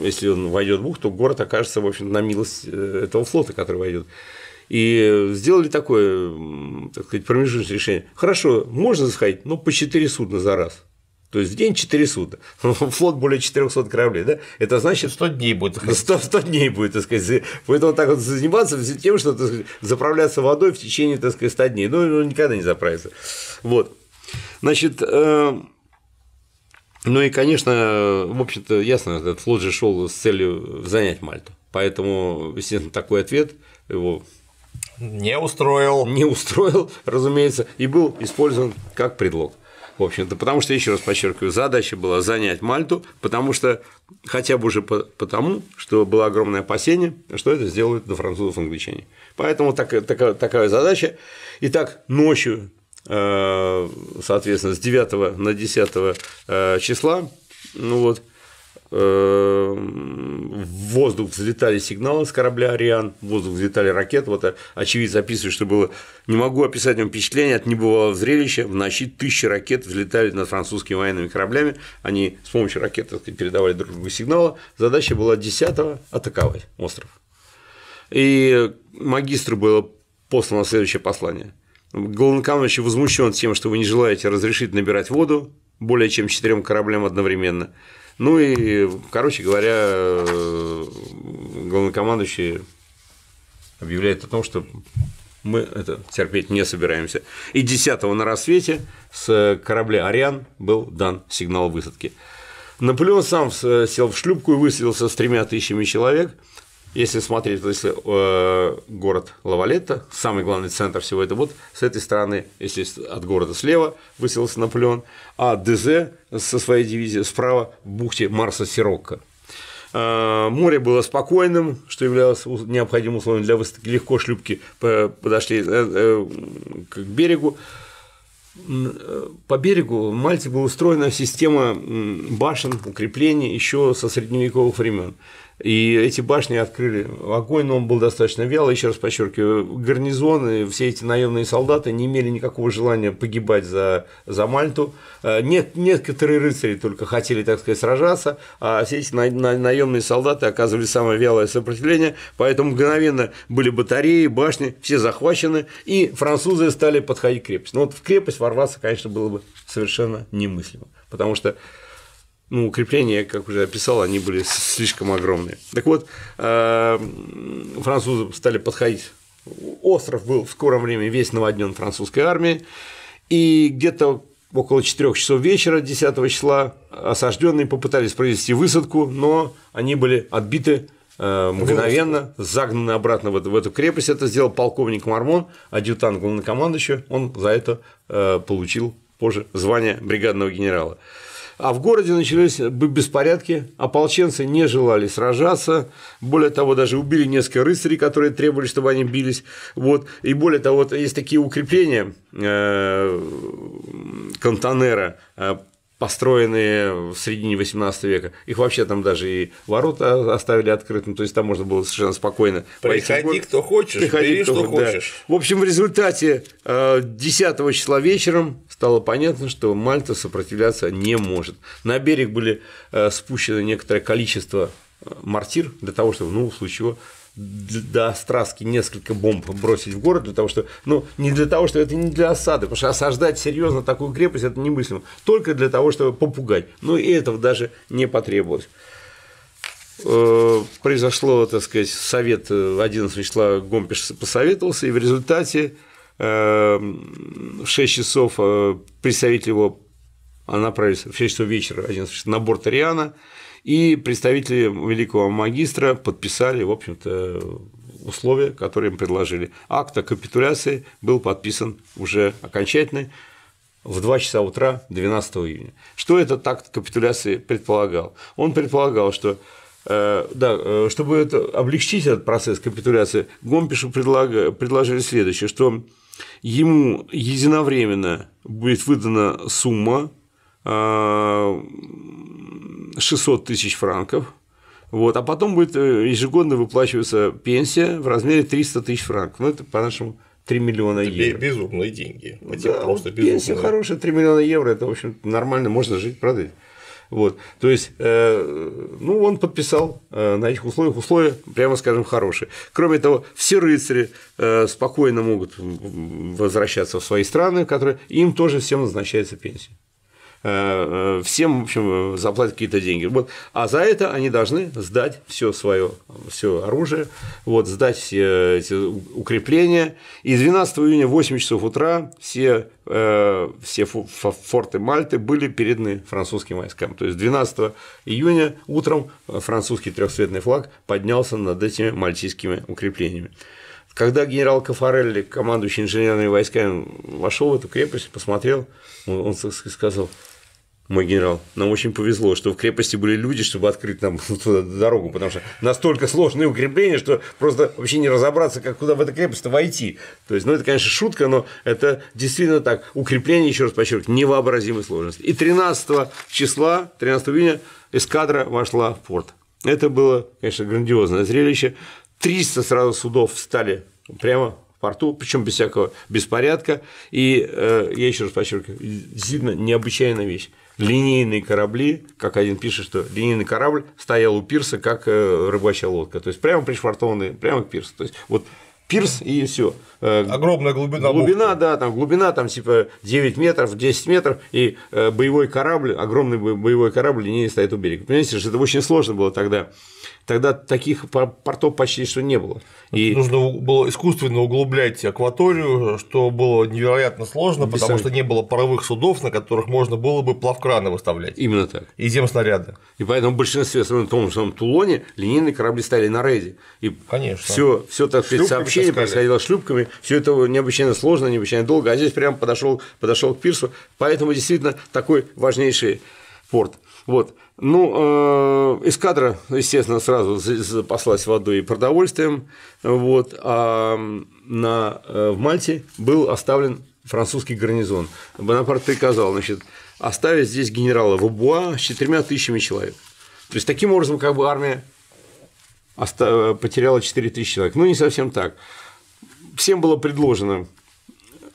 если он войдет в бухту, город окажется, в общем на милость э, этого флота, который войдет. И сделали такое, так сказать, промежуточное решение. Хорошо, можно заходить, но по четыре судна за раз. То есть в день 4 суда. Флот более 400 кораблей, да? Это значит... 100 дней будет. 100, 100 дней будет, так сказать. Поэтому так вот заниматься тем, что сказать, заправляться водой в течение, так сказать, 100 дней. Ну, ну никогда не заправится. Вот. Значит, э, ну и, конечно, в общем-то, ясно, этот флот же шел с целью занять Мальту. Поэтому, естественно, такой ответ его не устроил. Не устроил, разумеется, и был использован как предлог в общем-то, потому что, еще раз подчеркиваю, задача была занять Мальту, потому что хотя бы уже потому, что было огромное опасение, что это сделают до французов англичане. Поэтому так, так, такая задача. Итак, ночью, э, соответственно, с 9 на 10 э, числа, ну вот, в эм, воздух взлетали сигналы с корабля «Ариан», в воздух взлетали ракеты. Вот очевидно записывает, что было «Не могу описать вам впечатление от небывалого зрелища. В ночи тысячи ракет взлетали над французскими военными кораблями. Они с помощью ракет сказать, передавали друг другу сигналы. Задача была 10-го – атаковать остров. И магистру было послано следующее послание. Главнокомандующий возмущен тем, что вы не желаете разрешить набирать воду более чем четырем кораблям одновременно. Ну и, короче говоря, э, главнокомандующий объявляет о том, что мы это терпеть не собираемся. И 10-го на рассвете с э, корабля «Ариан» был дан сигнал высадки. Наполеон сам э, сел в шлюпку и высадился с тремя тысячами человек, если смотреть, то если э, город Лавалетта, самый главный центр всего этого, вот с этой стороны, если от города слева высился Наполеон, а ДЗ со своей дивизией справа в бухте Марса Сирокко. Э, море было спокойным, что являлось необходимым условием для выставки. Легко шлюпки подошли э, э, к берегу. По берегу в Мальте была устроена система башен, укреплений еще со средневековых времен. И эти башни открыли огонь, но он был достаточно вялый, еще раз подчеркиваю, гарнизоны, все эти наемные солдаты не имели никакого желания погибать за, за Мальту. Э, нет, некоторые рыцари только хотели, так сказать, сражаться, а все эти на, на, наемные солдаты оказывали самое вялое сопротивление, поэтому мгновенно были батареи, башни, все захвачены, и французы стали подходить к крепости. Но вот в крепость ворваться, конечно, было бы совершенно немыслимо, потому что ну, укрепления, как уже описал, они были слишком огромные. Так вот, э, французы стали подходить. Остров был в скором времени весь наводнен французской армией, и где-то около 4 часов вечера 10 числа осажденные попытались провести высадку, но они были отбиты э, мгновенно загнаны обратно в эту, крепость. Это сделал полковник Мармон, адъютант главнокомандующего. Он за это э, получил позже звание бригадного генерала. А в городе начались беспорядки, ополченцы не желали сражаться, более того, даже убили несколько рыцарей, которые требовали, чтобы они бились. Вот. И более того, есть такие укрепления э, Кантанера. Э, построенные в середине 18 века. Их вообще там даже и ворота оставили открытым, то есть там можно было совершенно спокойно. Приходи, кто хочешь, Приходи, бери, кто, что хочешь. да. В общем, в результате 10 э, числа вечером стало понятно, что Мальта сопротивляться не может. На берег были э, спущены некоторое количество э, мортир для того, чтобы, ну, в случае чего, до Страски несколько бомб бросить в город для того, что, ну, не для того, что это не для осады, потому что осаждать серьезно такую крепость это немыслимо, только для того, чтобы попугать. Ну и этого даже не потребовалось. Э, произошло, так сказать, совет 11 э, числа Гомпиш посоветовался, и в результате в э, 6 часов представитель его, она направились в 6 часов вечера, 11 часов, на борт Ариана, и представители великого магистра подписали, в общем-то, условия, которые им предложили. Акт о капитуляции был подписан уже окончательный в 2 часа утра 12 июня. Что этот акт капитуляции предполагал? Он предполагал, что э, да, э, чтобы это, облегчить этот процесс капитуляции, Гомпишу предложили следующее, что ему единовременно будет выдана сумма э, 600 тысяч франков, вот, а потом будет э, ежегодно выплачиваться пенсия в размере 300 тысяч франков. Ну, это по-нашему 3 миллиона это евро. Безумные деньги. да, просто безумные. Пенсия хорошая, 3 миллиона евро, это, в общем нормально, можно жить, правда. Вот. То есть, э, ну, он подписал э, на этих условиях, условия, прямо скажем, хорошие. Кроме того, все рыцари спокойно могут возвращаться в свои страны, которые им тоже всем назначается пенсия. Э, э, всем, в общем, э, заплатят какие-то деньги. Вот. А за это они должны сдать все свое все оружие, вот, сдать все эти укрепления. И 12 июня в 8 часов утра все, все форты Мальты были переданы французским войскам. То есть 12 июня утром французский трехцветный флаг поднялся над этими мальтийскими укреплениями. Когда генерал Кафарелли, командующий инженерными войсками, вошел в эту крепость, посмотрел, он сказал, мой генерал, нам очень повезло, что в крепости были люди, чтобы открыть нам дорогу, потому что настолько сложные укрепления, что просто вообще не разобраться, как куда в эту крепость войти. То есть, ну, это, конечно, шутка, но это действительно так. Укрепление, еще раз подчеркиваю, невообразимой сложности. И 13 числа, 13 июня эскадра вошла в порт. Это было, конечно, грандиозное зрелище. 300 сразу судов встали прямо в порту, причем без всякого беспорядка. И э, я еще раз подчеркиваю, действительно необычайная вещь. Линейные корабли, как один пишет, что линейный корабль стоял у пирса, как э, рыбачья лодка. То есть прямо пришвартованный, прямо к пирсу. То есть вот пирс и все. Э, Огромная глубина. Глубина, бухты. да, там глубина там типа 9 метров, 10 метров, и э, боевой корабль, огромный боевой корабль линейный стоит у берега. Понимаете, что это очень сложно было тогда Тогда таких портов почти что не было. И... Нужно было искусственно углублять акваторию, что было невероятно сложно, потому сомнений. что не было паровых судов, на которых можно было бы плавкраны выставлять. Именно так. И земснаряды. И поэтому в большинстве в том же самом Тулоне линейные корабли стали на рейде. И Конечно. Все, все так сказать, сообщение таскали. происходило шлюпками, все это необычайно сложно, необычайно долго, а здесь прямо подошел, подошел к пирсу, поэтому действительно такой важнейший порт. Вот. Ну, э, эскадра, естественно, сразу запаслась водой и продовольствием, вот, а на, э, в Мальте был оставлен французский гарнизон. Бонапарт приказал значит, оставить здесь генерала Вабуа с четырьмя тысячами человек. То есть, таким образом, как бы армия э, потеряла 4 тысячи человек. Ну, не совсем так. Всем было предложено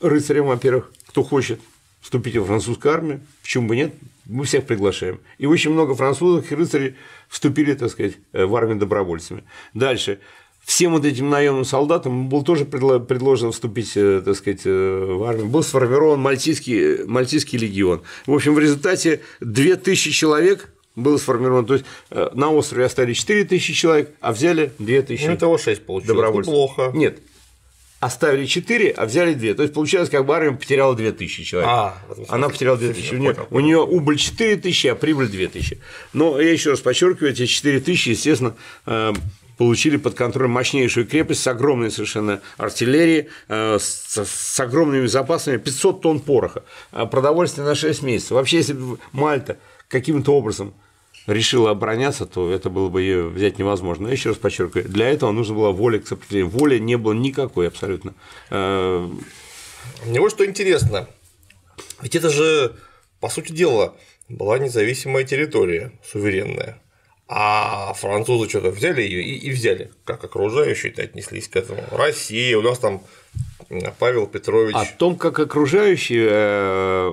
рыцарям, во-первых, кто хочет – Вступить во французскую армию, почему бы нет, мы всех приглашаем. И очень много французов и рыцарей вступили, так сказать, э, в армию добровольцами. Дальше. Всем вот этим наемным солдатам был тоже предложено вступить, э, так сказать, э, в армию. Был сформирован Мальтийский, Мальтийский легион. В общем, в результате 2000 человек было сформировано. То есть на острове остались 4 тысячи человек, а взяли 2 тысячи. Ну, итого 6 получилось. Ну, добровольцев. Неплохо. Нет, оставили 4, а взяли 2. То есть получается, как бы армия потеряла 2000 человек. А, Она потеряла 2000. У нее, у нее убыль 4000, а прибыль 2000. Но я еще раз подчеркиваю, эти 4000, естественно, эм, получили под контроль мощнейшую крепость с огромной совершенно артиллерией, э, с, с огромными запасами, 500 тонн пороха, э, продовольствие на 6 месяцев. Вообще, если бы Мальта каким-то образом решила обороняться, то это было бы ее взять невозможно. Я еще раз подчеркиваю, для этого нужно было воля к сопротивлению. Воли не было никакой абсолютно. Э, Мне вот что интересно. Ведь это же, по сути дела, была независимая территория, суверенная. А французы что-то взяли ее и, и взяли, как окружающие-то отнеслись к этому. Россия, у нас там а Павел Петрович. О том, как окружающие э,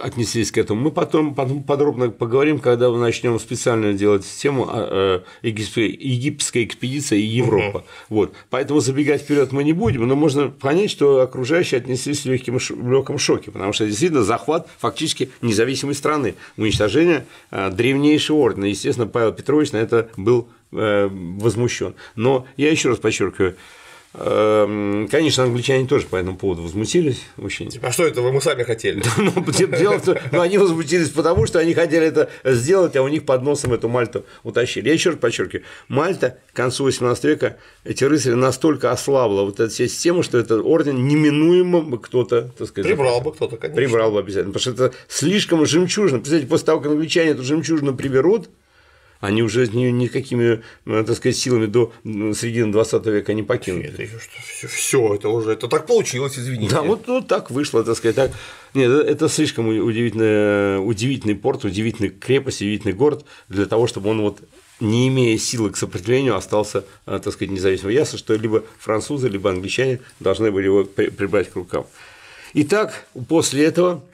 отнеслись к этому, мы потом, потом подробно поговорим, когда мы начнем специально делать тему а, э, египетская экспедиция и Европа. Угу. Вот. Поэтому забегать вперед мы не будем, но можно понять, что окружающие отнеслись в легким, в легком шоке, потому что действительно захват фактически независимой страны, уничтожение э, древнейшего ордена. Естественно, Павел Петрович на это был возмущен. Но я еще раз подчеркиваю, Эм, конечно, англичане тоже по этому поводу возмутились очень. Типа, а что это вы мы сами хотели? Ну, дело в том, ну, они возмутились потому, что они хотели это сделать, а у них под носом эту Мальту утащили. Я еще раз подчеркиваю, Мальта к концу 18 века эти рыцари настолько ослабла вот эта система, что этот орден неминуемо кто-то, так сказать, прибрал бы кто-то, конечно. Прибрал бы обязательно, потому что это слишком жемчужно. Представляете, после того, как англичане эту жемчужину приберут, они уже от нее никакими, э, так сказать, силами до середины 20 века не покинули. Нет, Это еще все, все, это уже, это так получилось, извините. Да, вот, вот так вышло, так сказать, так. Нет, э, это слишком удивительный, удивительный порт, удивительный крепость, удивительный город для того, чтобы он вот не имея силы к сопротивлению, остался, э, так сказать, независимым. Ясно, что либо французы, либо англичане должны были его прибрать к рукам. Итак, после этого,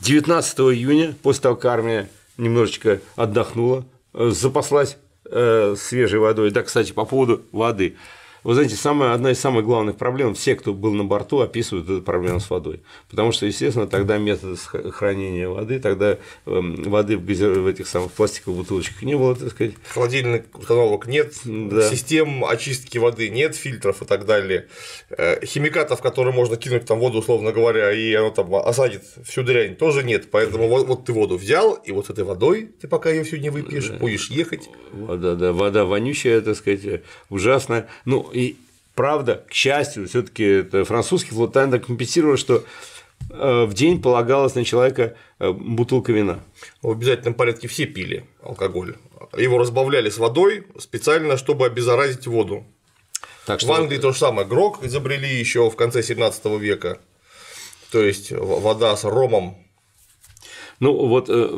19 июня, после того, как армия немножечко отдохнула, запаслась э, свежей водой. Да, кстати, по поводу воды. Вы знаете, самая, одна из самых главных проблем, все, кто был на борту, описывают эту проблему с водой. Потому что, естественно, тогда метод хранения воды, тогда эм, воды в, газер... в этих самых пластиковых бутылочках не было, так сказать. Холодильных установок нет, да. систем очистки воды нет, фильтров и так далее. Э, химикатов, которые можно кинуть там воду, условно говоря, и оно там осадит всю дрянь, тоже нет. Поэтому вот, вот ты воду взял, и вот этой водой ты пока ее всю не выпьешь, да. будешь ехать. Вода, да, вода вонючая, так сказать, ужасная. Ну, и правда, к счастью, все-таки французский флот Тайна компенсировал, что э, в день полагалось на человека э, бутылка вина. В обязательном порядке все пили алкоголь. Его разбавляли с водой специально, чтобы обеззаразить воду. Так что... В Англии то же самое. Грок изобрели еще в конце 17 века. То есть вода с ромом. Ну вот э,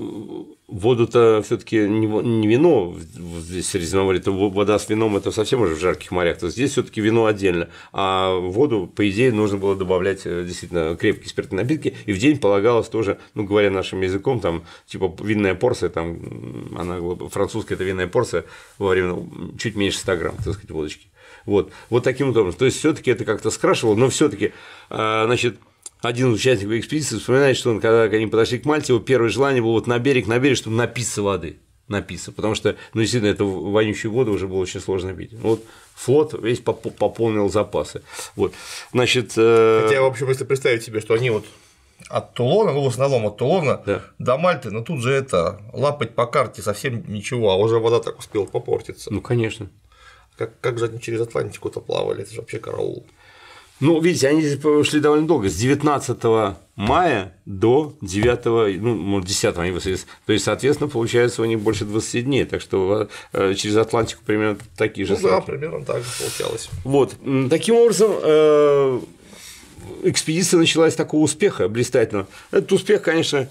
воду-то все-таки не, вино, здесь Средиземное то вода с вином это совсем уже в жарких морях, то здесь все-таки вино отдельно, а воду, по идее, нужно было добавлять э, действительно крепкие спиртные напитки, и в день полагалось тоже, ну, говоря нашим языком, там, типа винная порция, там, она французская, это винная порция во время ну, чуть меньше 100 грамм, так сказать, водочки. Вот, вот таким образом. То есть все-таки это как-то скрашивало, но все-таки, э, значит, один участник экспедиции вспоминает, что он, когда они подошли к Мальте, его первое желание было вот на берег, на берег, чтобы напиться воды. Напиться, потому что, ну, действительно, эту вонючую воду уже было очень сложно пить. Ну, вот флот весь пополнил запасы. Вот, значит… Э, Хотя, в общем, если представить себе, что они вот от Тулона, ну, в основном от Тулона да. до Мальты, но ну, тут же это, лапать по карте совсем ничего, а уже вода так успела попортиться. Ну, конечно. Как, как же они через Атлантику-то плавали, это же вообще караул. Ну, видите, они шли довольно долго, с 19 мая до 9, ну, может, 10 они То есть, соответственно, получается у них больше 20 дней, так что э, через Атлантику примерно такие же ну, сроки. Да, примерно так же получалось. Вот. Таким образом, э, экспедиция началась такого успеха блистательного. Этот успех, конечно,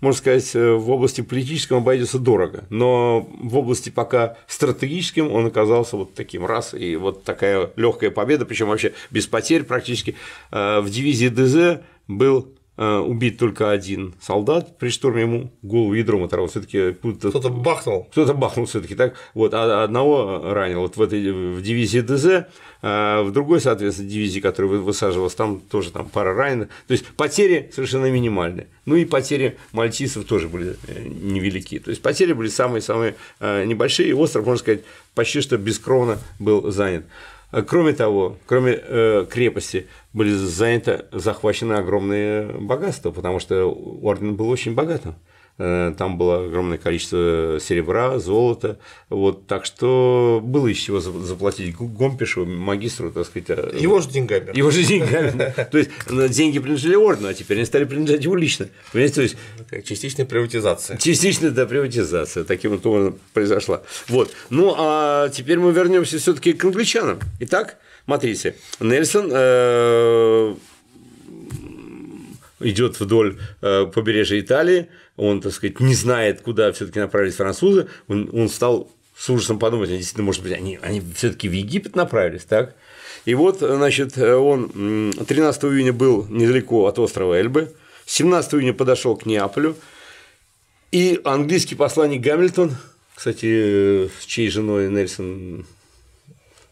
можно сказать, э, в области политическом обойдется дорого, но в области пока стратегическим он оказался вот таким раз, и вот такая легкая победа, причем вообще без потерь практически. Э, в дивизии ДЗ был э, убит только один солдат при штурме ему голову ядром оторвал. Все-таки кто-то... бахнул. Кто-то бахнул все-таки, так. Вот, а одного ранил. Вот в этой в дивизии ДЗ а в другой, соответственно, дивизии, которая высаживалась, там тоже там пара райна, То есть потери совершенно минимальные, Ну и потери мальтийцев тоже были э, невелики. То есть потери были самые-самые э, небольшие, и остров, можно сказать, почти что бескровно был занят. А кроме того, кроме э, крепости, были заняты, захвачены огромные богатства, потому что орден был очень богатым. Э, там было огромное количество э, серебра, золота, вот, так что было из чего заплатить Гомпишу, магистру, так сказать. Э, его же деньгами. Его же деньгами. То есть ну, деньги принадлежали ордену, а теперь они стали принадлежать ему лично. Понимаете, то есть… Ну, частичная приватизация. Частичная, да, приватизация таким вот образом произошла. Вот. Ну, а теперь мы вернемся все таки к англичанам. Итак, смотрите, Нельсон идет вдоль э, побережья Италии, он, так сказать, не знает, куда все-таки направились французы, он, он стал с ужасом подумать, они действительно, может быть, они, они все-таки в Египет направились, так? И вот, значит, э, он 13 июня был недалеко от острова Эльбы, 17 июня подошел к Неаполю, и английский посланник Гамильтон, кстати, э, с чьей женой Нельсон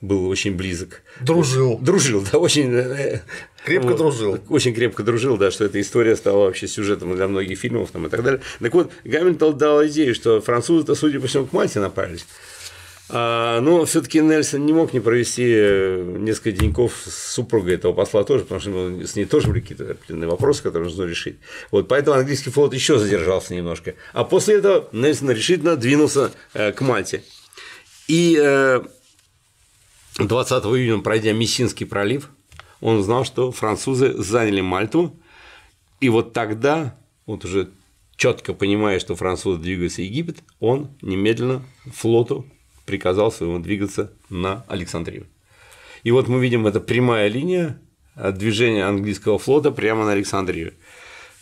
был очень близок. Дружил. Дружил, да, очень Крепко вот. дружил. Очень крепко дружил, да, что эта история стала вообще сюжетом для многих фильмов там, и так далее. Так вот, Гамильтон дал идею, что французы-то, судя по всему, к Мальте направились. А, но все-таки Нельсон не мог не провести э, несколько деньков с супругой этого посла тоже, потому что ну, с ней тоже были какие-то определенные вопросы, которые нужно решить. Вот, поэтому английский флот еще задержался немножко. А после этого Нельсон решительно двинулся э, к Мальте. И э, 20 июня, пройдя Мессинский пролив, он узнал, что французы заняли Мальту, и вот тогда, вот уже четко понимая, что французы двигаются в Египет, он немедленно флоту приказал своему двигаться на Александрию. И вот мы видим, это прямая линия э, движения английского флота прямо на Александрию.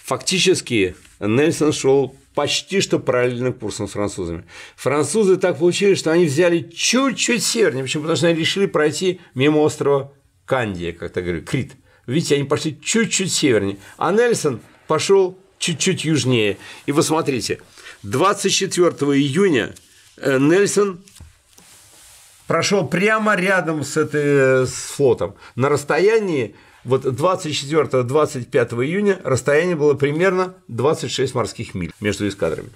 Фактически Нельсон шел почти что параллельно курсом с французами. Французы так получились, что они взяли чуть-чуть севернее, почему? Потому что они решили пройти мимо острова Кандия, как-то говорю, Крит. Видите, они пошли чуть-чуть севернее, а Нельсон пошел чуть-чуть южнее. И вы смотрите, 24 июня э, Нельсон прошел прямо рядом с, этой, э, с флотом. На расстоянии вот 24-25 июня расстояние было примерно 26 морских миль между эскадрами.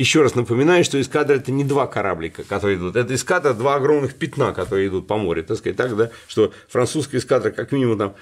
Еще раз напоминаю, что эскадра это не два кораблика, которые идут. Это эскадра два огромных пятна, которые идут по морю. Так сказать, так, да, что французская эскадра, как минимум, там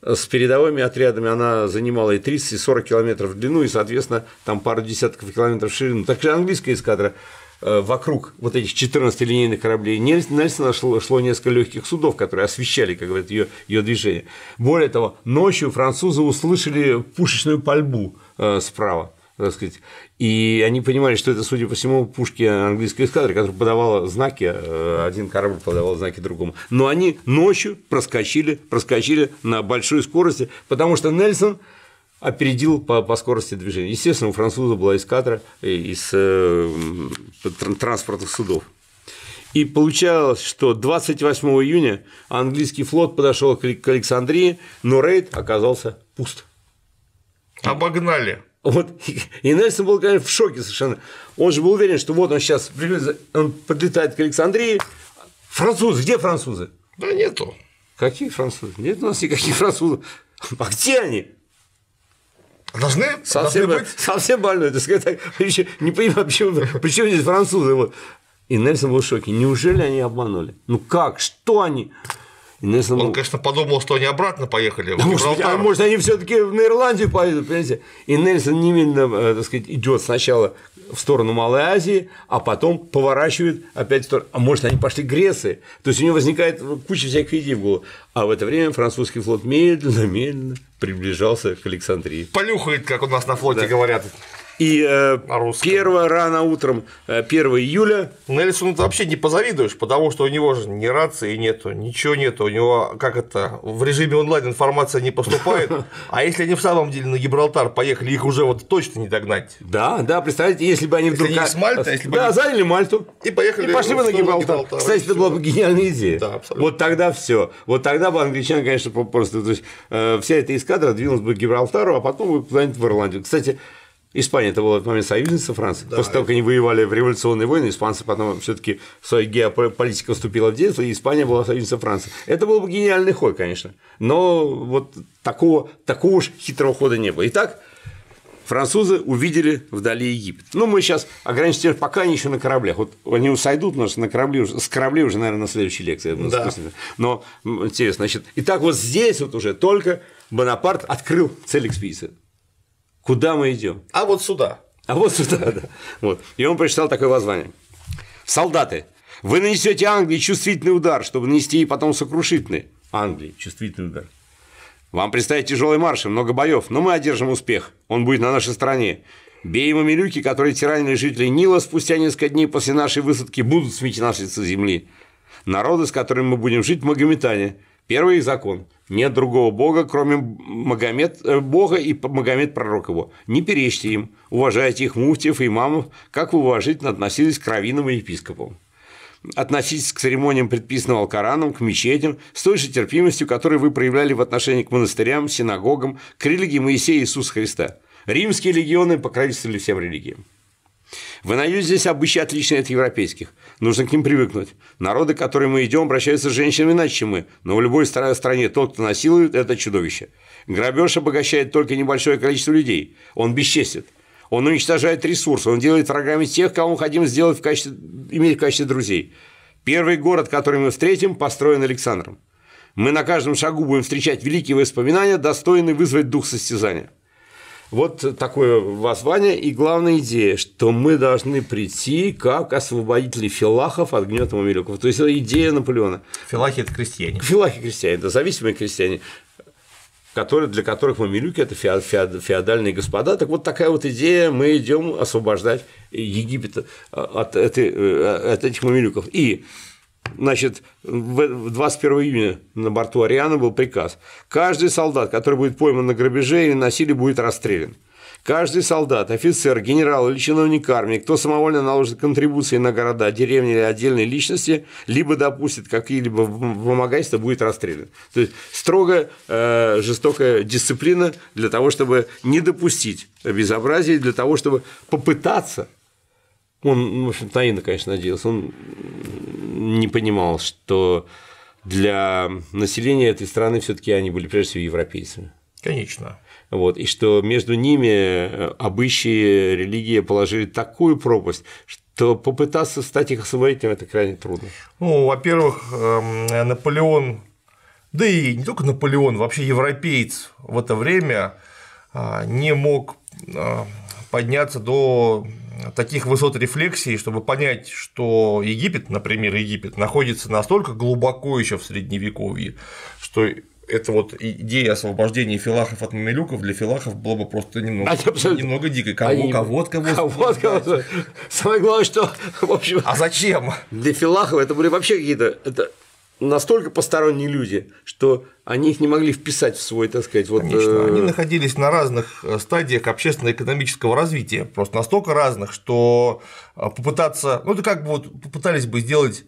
с передовыми отрядами она занимала и 30, и 40 километров в длину, и, соответственно, там пару десятков километров в ширину. Так же английская эскадра э, вокруг вот этих 14 линейных кораблей Нельсона шло, шло несколько легких судов, которые освещали, как говорят, ее, движение. Более того, ночью французы услышали пушечную пальбу э, справа так сказать. И они понимали, что это, судя по всему, пушки английской эскадры, которая подавала знаки, э, один корабль подавал знаки другому. Но они ночью проскочили, проскочили на большой скорости, потому что Нельсон опередил по, по скорости движения. Естественно, у француза была эскадра из э, транспортных судов. И получалось, что 28 июня английский флот подошел к Александрии, но рейд оказался пуст. Обогнали. Вот. И Нельсон был, конечно, в шоке совершенно. Он же был уверен, что вот он сейчас он подлетает к Александрии. Французы, где французы? Да нету. Какие французы? Нет у нас никаких французов. А где они? Должны, совсем, должны быть. Совсем больной, так сказать, так, еще не понимаю, почему, почему здесь французы. Вот. И Нельсон был в шоке. Неужели они обманули? Ну как? Что они? Нельсон... Он, конечно, подумал, что они обратно поехали. Да, может, а может, а они все-таки на Ирландию поедут, понимаете? И Нельсон немедленно, э, так сказать, идет сначала в сторону Малой Азии, а потом поворачивает опять в сторону. А может, они пошли к Греции? То есть у него возникает ну, куча всяких идей в голову. А в это время французский флот медленно-медленно приближался к Александрии. Полюхает, как у нас на флоте да. говорят. И э, первое рано утром, 1 э, июля. Нельсону ты вообще не позавидуешь, потому что у него же ни рации нету, ничего нету. У него как это в режиме онлайн информация не поступает. А если они в самом деле на Гибралтар поехали, их уже вот точно не догнать. Да, да, представьте, если бы они вдруг. Если они с Мальта, если бы Да, они... заняли Мальту. И поехали. И пошли бы на Гибралтар. Гибралтар. Кстати, это была бы гениальная идея. Да, абсолютно. Вот тогда все. Вот тогда бы англичан, конечно, просто. То есть, э, вся эта эскадра двинулась бы к Гибралтару, а потом бы куда-нибудь в Ирландию. Кстати, Испания это была в момент союзница Франции. Да, После того, как они воевали в революционные войны, испанцы потом все-таки своя геополитика вступила в действие, и Испания была союзница Франции. Это был бы гениальный ход, конечно. Но вот такого, такого уж хитрого хода не было. Итак, французы увидели вдали Египет. Ну, мы сейчас ограничимся, пока они еще на кораблях. Вот они сойдут, потому что на корабле уже, с кораблей уже, наверное, на следующей лекции. Я думаю, да. Но интересно, значит, Итак, вот здесь вот уже только Бонапарт открыл цель экспедиции. Куда мы идем? А вот сюда. А вот сюда, да. Вот. И он прочитал такое воззвание. Солдаты, вы нанесете Англии чувствительный удар, чтобы нанести ей потом сокрушительный. Англии чувствительный удар. Вам предстоит тяжелый марш и много боев, но мы одержим успех. Он будет на нашей стороне. Бей мамилюки, которые тиранили жители Нила спустя несколько дней после нашей высадки, будут сметены с лица земли. Народы, с которыми мы будем жить, магометане – Первый закон. Нет другого бога, кроме Магомед, э, бога и Магомед пророк его. Не перечьте им, уважайте их муфтиев и имамов, как вы уважительно относились к раввинам и епископам. Относитесь к церемониям, предписанным Алкораном, к мечетям, с той же терпимостью, которую вы проявляли в отношении к монастырям, синагогам, к религии Моисея Иисуса Христа. Римские легионы покровительствовали всем религиям. Вы найдете здесь обычаи отличные от европейских. Нужно к ним привыкнуть. Народы, к которым мы идем, обращаются с женщинами иначе, чем мы. Но в любой стране тот, кто насилует, это чудовище. Грабеж обогащает только небольшое количество людей. Он бесчестит. Он уничтожает ресурсы. Он делает врагами тех, кого мы хотим сделать в качестве, иметь в качестве друзей. Первый город, который мы встретим, построен Александром. Мы на каждом шагу будем встречать великие воспоминания, достойные вызвать дух состязания. Вот такое воззвание и главная идея, что мы должны прийти как освободители филахов от гнета мамилюков. То есть это идея Наполеона. Филахи – это крестьяне. Филахи – крестьяне, это зависимые крестьяне которые, для которых мамилюки – это феодальные господа. Так вот такая вот идея, мы идем освобождать Египет э, от, этой, э, от этих мамилюков. И значит, 21 июня на борту Ариана был приказ. Каждый солдат, который будет пойман на грабеже или насилии будет расстрелян. Каждый солдат, офицер, генерал или чиновник армии, кто самовольно наложит контрибуции на города, деревни или отдельные личности, либо допустит какие-либо вымогательства, будет расстрелян. То есть строгая, э, жестокая дисциплина для того, чтобы не допустить безобразия, для того, чтобы попытаться он, ну, в общем, наивно, конечно, надеялся. Он не понимал, что для населения этой страны все-таки они были прежде всего европейцами. Конечно. Вот, и что между ними э, обычаи религии положили такую пропасть, что попытаться стать их освободителем это крайне трудно. Ну, во-первых, эм, Наполеон, да и не только Наполеон, вообще европеец в это время а, не мог э, подняться до таких высот рефлексии, чтобы понять, что Египет, например, Египет, находится настолько глубоко еще в средневековье, что это вот идея освобождения филахов от мамилюков для филахов была бы просто немного, абсолютно... немного дикой. Кого, Они... кого, от кого, кого, от кого. Самое главное, что, в общем… А зачем? Для филахов это были вообще какие-то… Это настолько посторонние люди, что они их не могли вписать в свой, так сказать, вот. Конечно, э, они находились на разных э, стадиях общественно-экономического развития, просто настолько разных, что э, попытаться, ну это как бы вот попытались бы сделать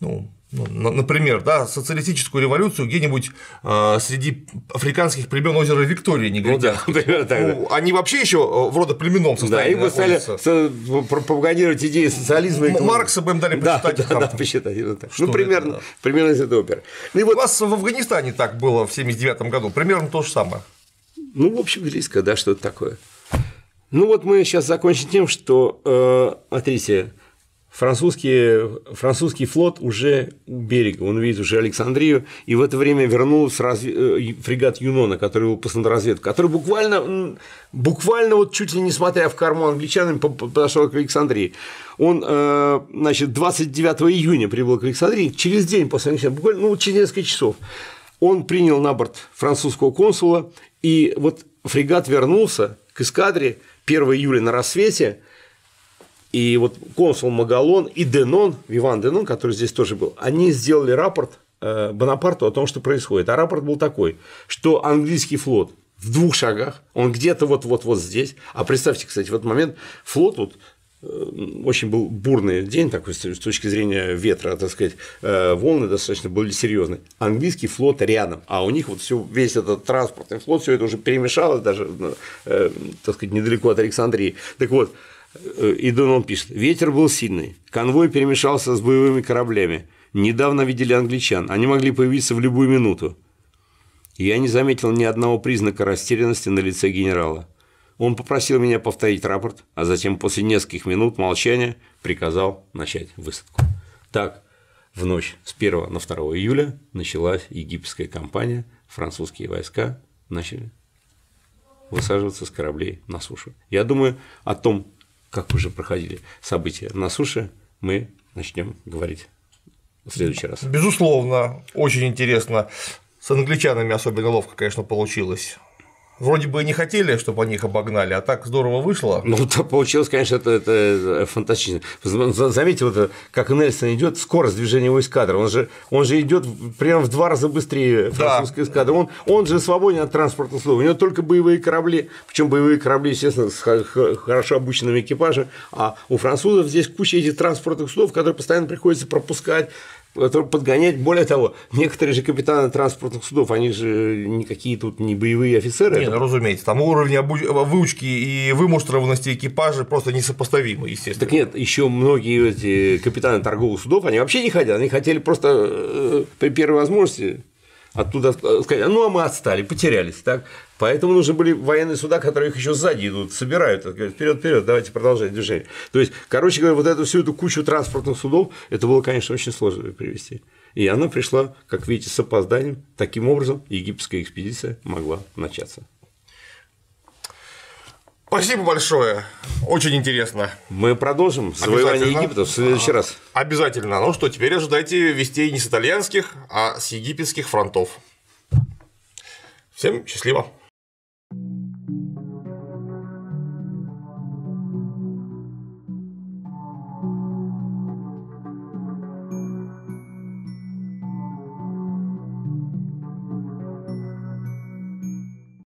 ну, ну например, да, социалистическую революцию где-нибудь э, среди африканских племен озера Виктории не ну, да, так, да. Они вообще еще э, в родоплеменном состоянии. Да, И бы стали пропагандировать идеи социализма. И... Маркса бы им дали почитать. Да, да, да, почитать. Да, так. Ну, примерно, да. примерно из этой оперы. Ну, и вот... У вас в Афганистане так было в 79 году, примерно то же самое. Ну, в общем, близко, да, что-то такое. Ну, вот мы сейчас закончим тем, что, э, смотрите, французский, французский флот уже у берега, он видит уже Александрию, и в это время вернулся разве... Э, фрегат Юнона, который был послан на разведку, который буквально, буквально вот чуть ли не смотря в карму англичанами подошел к Александрии. Он, э, значит, 29 июня прибыл к Александрии, через день после англичан, буквально, ну, через несколько часов, он принял на борт французского консула, и вот фрегат вернулся к эскадре 1 июля на рассвете – и вот консул Магалон и Денон, Виван Денон, который здесь тоже был, они сделали рапорт э, Бонапарту о том, что происходит. А рапорт был такой, что английский флот в двух шагах, он где-то вот-вот-вот здесь. А представьте, кстати, в этот момент флот вот э, очень был бурный день такой с точки зрения ветра, так сказать, э, волны достаточно были серьезные. Английский флот рядом, а у них вот все весь этот транспортный флот, все это уже перемешалось даже, так сказать, недалеко от Александрии. Так вот, Э, и Донал пишет, ветер был сильный, конвой перемешался с боевыми кораблями. Недавно видели англичан, они могли появиться в любую минуту. Я не заметил ни одного признака растерянности на лице генерала. Он попросил меня повторить рапорт, а затем после нескольких минут молчания приказал начать высадку. Так, в ночь с 1 на 2 июля началась египетская кампания, французские войска начали высаживаться с кораблей на сушу. Я думаю о том, как уже проходили события на суше, мы начнем говорить в следующий раз. Безусловно, очень интересно. С англичанами особенно ловко, конечно, получилось. Вроде бы не хотели, чтобы они их обогнали, а так здорово вышло. Ну, то получилось, конечно, это, это э, фантастично. Заметьте, вот, э, как Нельсон идет, скорость движения его эскадры. Он же, он же идет примерно в два раза быстрее французской да. эскадры. Он, он же свободен от транспортных слова. У него только боевые корабли, причем боевые корабли, естественно, с хорошо обученным экипажем. А у французов здесь куча этих транспортных слов, которые постоянно приходится пропускать подгонять. Более того, некоторые же капитаны транспортных судов, они же никакие тут не боевые офицеры. Не, ну разумеется, там уровень обуч... выучки и вымуштрованности экипажа просто несопоставимы, естественно. Так нет, еще многие эти капитаны торговых судов, они вообще не хотят, они хотели просто э, при первой возможности оттуда э, сказать, «А ну а мы отстали, потерялись, так? Поэтому нужны были военные суда, которые их еще сзади идут, собирают, говорят, вперед, вперед, давайте продолжать движение. То есть, короче говоря, вот эту всю эту кучу транспортных судов, это было, конечно, очень сложно привести. И она пришла, как видите, с опозданием. Таким образом, египетская экспедиция могла начаться. Спасибо большое. Очень интересно. Мы продолжим завоевание Египта в следующий раз. Обязательно. Ну что, теперь ожидайте вестей не с итальянских, а с египетских фронтов. Всем счастливо!